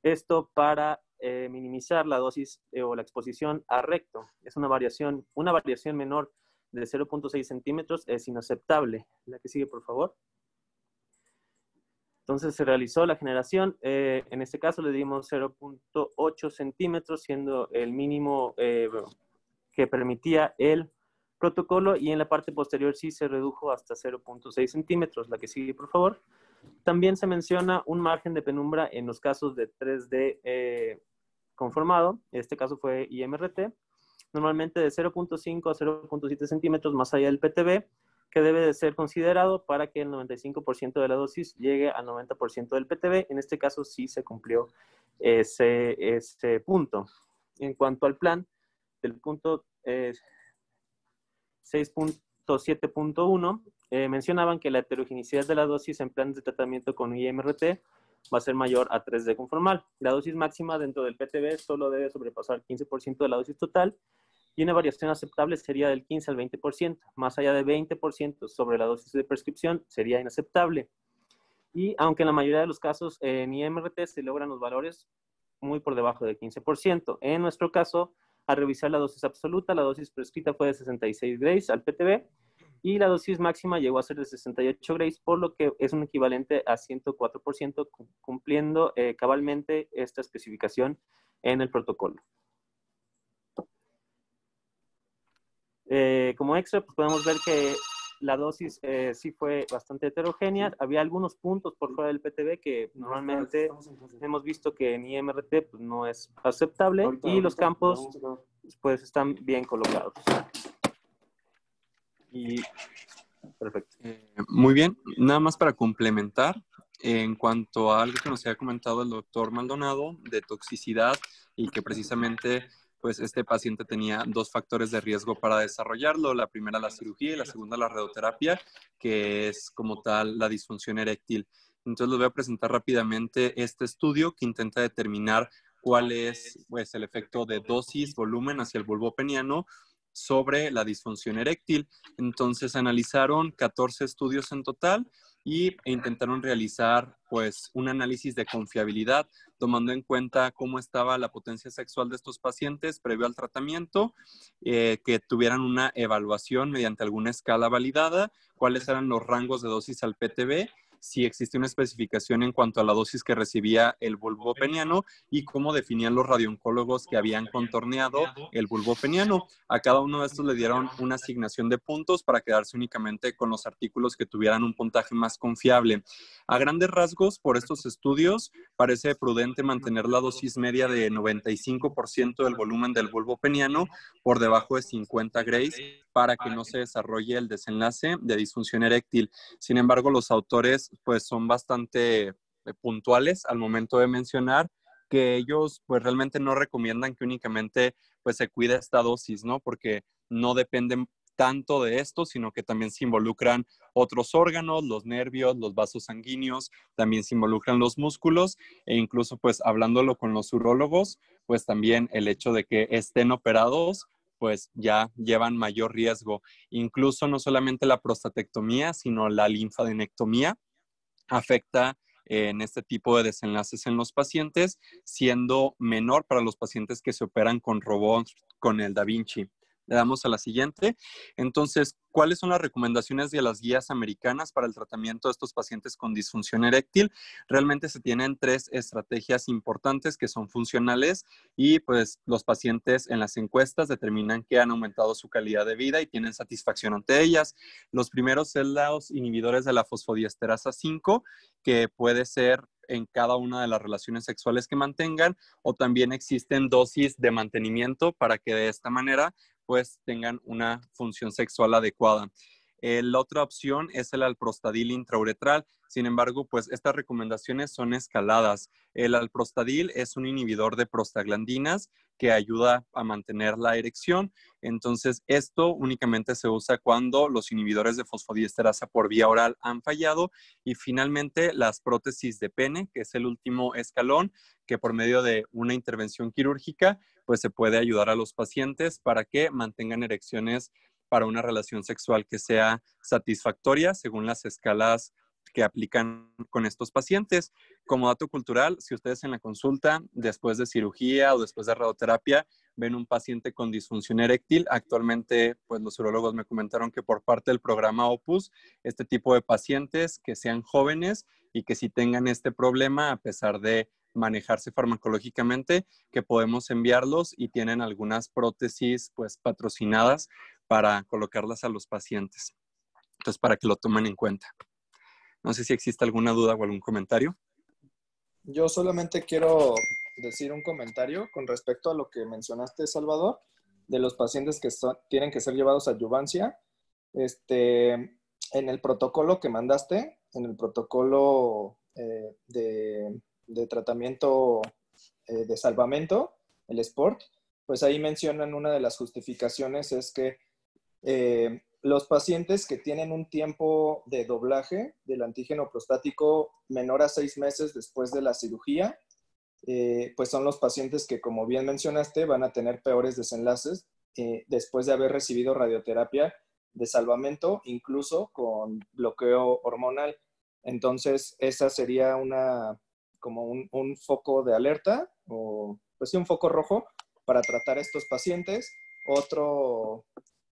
esto para eh, minimizar la dosis eh, o la exposición a recto. Es una variación, una variación menor de 0.6 centímetros es inaceptable. La que sigue, por favor. Entonces se realizó la generación, eh, en este caso le dimos 0.8 centímetros, siendo el mínimo que permitía el protocolo, y en la parte posterior sí se redujo hasta 0.6 centímetros. La que sigue, por favor. También se menciona un margen de penumbra en los casos de 3D conformado, eh, conformado. Este caso fue IMRT. Normalmente de 0.5 a 0.7 centímetros más allá del PTB, que debe de ser considerado para que el 95% de la dosis llegue al 90% del PTB. En este caso sí se cumplió ese, punto. En cuanto al plan, del punto 6.7.1 eh, mencionaban que la heterogeneidad de la dosis en planes de tratamiento con IMRT va a ser mayor a 3D conformal. La dosis máxima dentro del PTB solo debe sobrepasar 15% de la dosis total y una variación aceptable sería del 15 al 20%. Más allá de 20% sobre la dosis de prescripción sería inaceptable. Y aunque en la mayoría de los casos en IMRT se logran los valores muy por debajo del 15%, en nuestro caso, al revisar la dosis absoluta, la dosis prescrita fue de 66 grays al PTB y la dosis máxima llegó a ser de 68 grays, por lo que es un equivalente a 104%, cumpliendo eh, cabalmente esta especificación en el protocolo. Eh, como extra, pues, podemos ver que la dosis eh, sí fue bastante heterogénea. Había algunos puntos por fuera del PTB que normalmente hemos visto que en IMRT pues, no es aceptable y los campos pues están bien colocados. Perfecto. Eh, muy bien, nada más para complementar, en cuanto a algo que nos había comentado el doctor Maldonado de toxicidad y que precisamente pues este paciente tenía dos factores de riesgo para desarrollarlo. La primera la cirugía y la segunda la radioterapia, que es como tal la disfunción eréctil. Entonces les voy a presentar rápidamente este estudio que intenta determinar cuál es pues, el efecto de dosis, volumen hacia el bulbo peniano sobre la disfunción eréctil. Entonces analizaron 14 estudios en total y, e intentaron realizar pues un análisis de confiabilidad tomando en cuenta cómo estaba la potencia sexual de estos pacientes previo al tratamiento, eh, que tuvieran una evaluación mediante alguna escala validada, cuáles eran los rangos de dosis al PTB si existe una especificación en cuanto a la dosis que recibía el bulbo peniano y cómo definían los radioncólogos que habían contorneado el bulbo peniano. A cada uno de estos le dieron una asignación de puntos para quedarse únicamente con los artículos que tuvieran un puntaje más confiable. A grandes rasgos, por estos estudios, parece prudente mantener la dosis media de 95% del volumen del bulbo peniano por debajo de 50 grays para que no se desarrolle el desenlace de disfunción eréctil. Sin embargo, los autores pues son bastante eh, puntuales al momento de mencionar que ellos pues realmente no recomiendan que únicamente pues se cuide esta dosis, ¿no? Porque no dependen tanto de esto, sino que también se involucran otros órganos, los nervios, los vasos sanguíneos, también se involucran los músculos e incluso pues hablándolo con los urólogos, pues también el hecho de que estén operados pues ya llevan mayor riesgo. Incluso no solamente la prostatectomía, sino la linfadenectomía afecta eh, en este tipo de desenlaces en los pacientes, siendo menor para los pacientes que se operan con robots, con el Da Vinci. Le damos a la siguiente. Entonces, ¿cuáles son las recomendaciones de las guías americanas para el tratamiento de estos pacientes con disfunción eréctil? Realmente se tienen tres estrategias importantes que son funcionales y pues los pacientes en las encuestas determinan que han aumentado su calidad de vida y tienen satisfacción ante ellas. Los primeros son los inhibidores de la fosfodiesterasa 5, que puede ser en cada una de las relaciones sexuales que mantengan o también existen dosis de mantenimiento para que de esta manera pues tengan una función sexual adecuada la otra opción es el alprostadil intrauretral. Sin embargo, pues estas recomendaciones son escaladas. El alprostadil es un inhibidor de prostaglandinas que ayuda a mantener la erección. Entonces, esto únicamente se usa cuando los inhibidores de fosfodiesterasa por vía oral han fallado. Y finalmente, las prótesis de pene, que es el último escalón, que por medio de una intervención quirúrgica, pues se puede ayudar a los pacientes para que mantengan erecciones para una relación sexual que sea satisfactoria según las escalas que aplican con estos pacientes. Como dato cultural, si ustedes en la consulta, después de cirugía o después de radioterapia, ven un paciente con disfunción eréctil, actualmente, pues los urologos me comentaron que por parte del programa Opus, este tipo de pacientes que sean jóvenes y que si tengan este problema, a pesar de manejarse farmacológicamente, que podemos enviarlos y tienen algunas prótesis pues patrocinadas para colocarlas a los pacientes. Entonces, para que lo tomen en cuenta. No sé si existe alguna duda o algún comentario. Yo solamente quiero decir un comentario con respecto a lo que mencionaste, Salvador, de los pacientes que tienen que ser llevados a adyuvancia. Este, en el protocolo que mandaste, en el protocolo eh, de, tratamiento eh, de salvamento, el SPORT, pues ahí mencionan una de las justificaciones es que eh, los pacientes que tienen un tiempo de doblaje del antígeno prostático menor a seis meses después de la cirugía, eh, pues son los pacientes que, como bien mencionaste, van a tener peores desenlaces eh, después de haber recibido radioterapia de salvamento, incluso con bloqueo hormonal. Entonces, esa sería una, como un, foco de alerta o, pues sí, un foco rojo para tratar a estos pacientes. Otro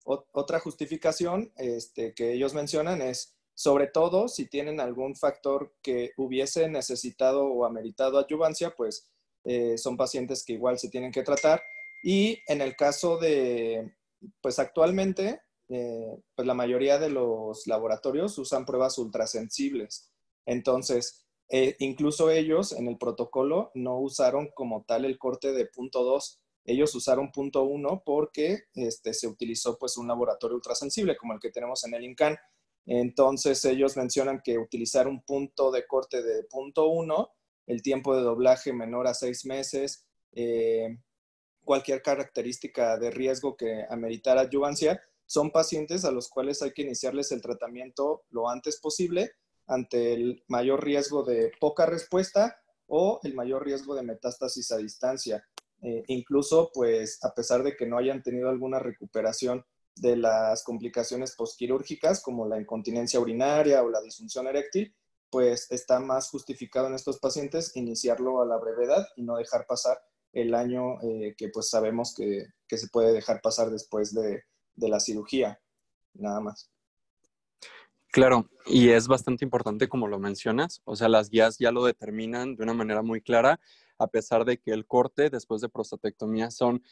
otra justificación este, que ellos mencionan es, sobre todo si tienen algún factor que hubiese necesitado o ameritado adyuvancia, pues eh, son pacientes que igual se tienen que tratar. Y en el caso de, pues actualmente, eh, pues la mayoría de los laboratorios usan pruebas ultrasensibles. Entonces, eh, incluso ellos en el protocolo no usaron como tal el corte de punto 2, ellos usaron punto uno porque este, se utilizó pues un laboratorio ultrasensible como el que tenemos en el INCAN. Entonces ellos mencionan que utilizar un punto de corte de punto uno, el tiempo de doblaje menor a seis meses, eh, cualquier característica de riesgo que ameritara adyuvancia, son pacientes a los cuales hay que iniciarles el tratamiento lo antes posible ante el mayor riesgo de poca respuesta o el mayor riesgo de metástasis a distancia. Eh, incluso pues a pesar de que no hayan tenido alguna recuperación de las complicaciones posquirúrgicas como la incontinencia urinaria o la disfunción eréctil, pues está más justificado en estos pacientes iniciarlo a la brevedad y no dejar pasar el año eh, que pues sabemos que, se puede dejar pasar después de la cirugía, nada más. Claro, y es bastante importante como lo mencionas, o sea, las guías ya lo determinan de una manera muy clara, a pesar de que el corte después de prostatectomía son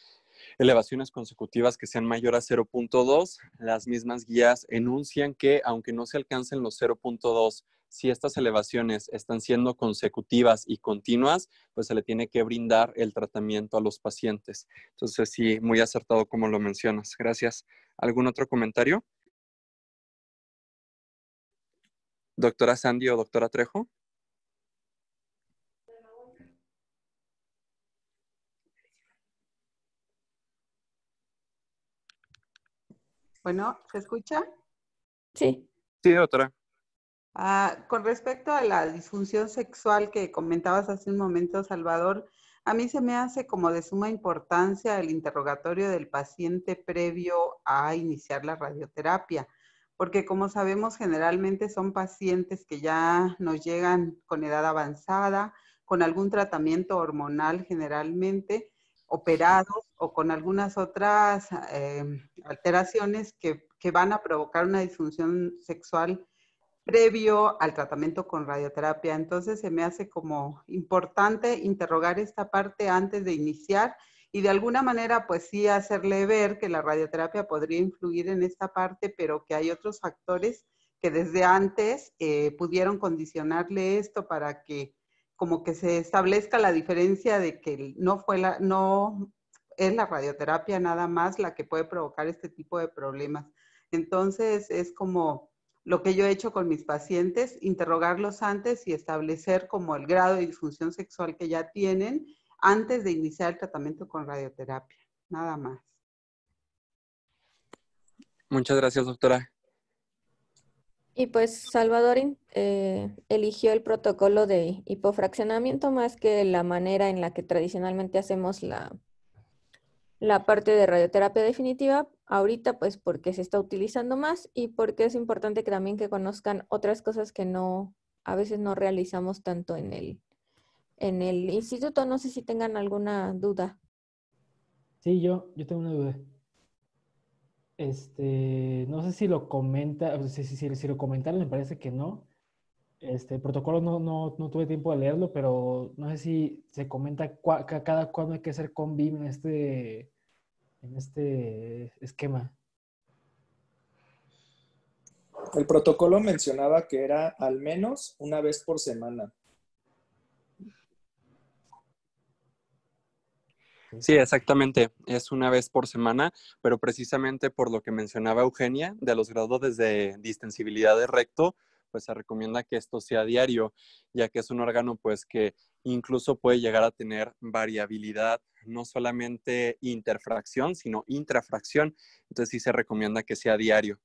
elevaciones consecutivas que sean mayor a 0.2. Las mismas guías enuncian que aunque no se alcancen los 0.2, si estas elevaciones están siendo consecutivas y continuas, pues se le tiene que brindar el tratamiento a los pacientes. Entonces, sí, muy acertado como lo mencionas. Gracias. ¿Algún otro comentario? Doctora Sandy o doctora Trejo. Bueno, ¿se escucha? Sí. Sí, otra. Ah, con respecto a la disfunción sexual que comentabas hace un momento, Salvador, a mí se me hace como de suma importancia el interrogatorio del paciente previo a iniciar la radioterapia, porque como sabemos generalmente son pacientes que ya nos llegan con edad avanzada, con algún tratamiento hormonal generalmente, operados o con algunas otras eh, alteraciones que, van a provocar una disfunción sexual previo al tratamiento con radioterapia. Entonces se me hace como importante interrogar esta parte antes de iniciar y de alguna manera pues sí hacerle ver que la radioterapia podría influir en esta parte, pero que hay otros factores que desde antes eh, pudieron condicionarle esto para que como que se establezca la diferencia de que no fue la, no es la radioterapia nada más la que puede provocar este tipo de problemas. Entonces es como lo que yo he hecho con mis pacientes, interrogarlos antes y establecer como el grado de disfunción sexual que ya tienen antes de iniciar el tratamiento con radioterapia, nada más. Muchas gracias, doctora. Y pues Salvador eh, eligió el protocolo de hipofraccionamiento más que la manera en la que tradicionalmente hacemos la, la parte de radioterapia definitiva, ahorita pues porque se está utilizando más y porque es importante que también que conozcan otras cosas que no, a veces no realizamos tanto en el, en el instituto. No sé si tengan alguna duda. Sí, yo, yo tengo una duda este, no sé si lo comenta, si, si, si lo comentaron, me parece que no. Este el protocolo no, tuve tiempo de leerlo, pero no sé si se comenta cada cuándo hay que hacer con BIM en este, en este esquema. El protocolo mencionaba que era al menos una vez por semana. Sí, exactamente. Es una vez por semana, pero precisamente por lo que mencionaba Eugenia, de los grados de distensibilidad de recto, pues se recomienda que esto sea diario, ya que es un órgano pues que incluso puede llegar a tener variabilidad, no solamente interfracción, sino intrafracción. Entonces sí se recomienda que sea diario.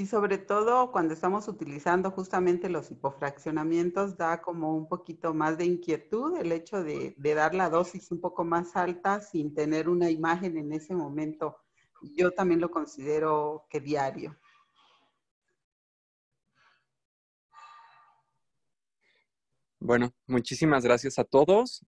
Y sobre todo cuando estamos utilizando justamente los hipofraccionamientos, da como un poquito más de inquietud el hecho de, dar la dosis un poco más alta sin tener una imagen en ese momento. Yo también lo considero que diario. Bueno, muchísimas gracias a todos.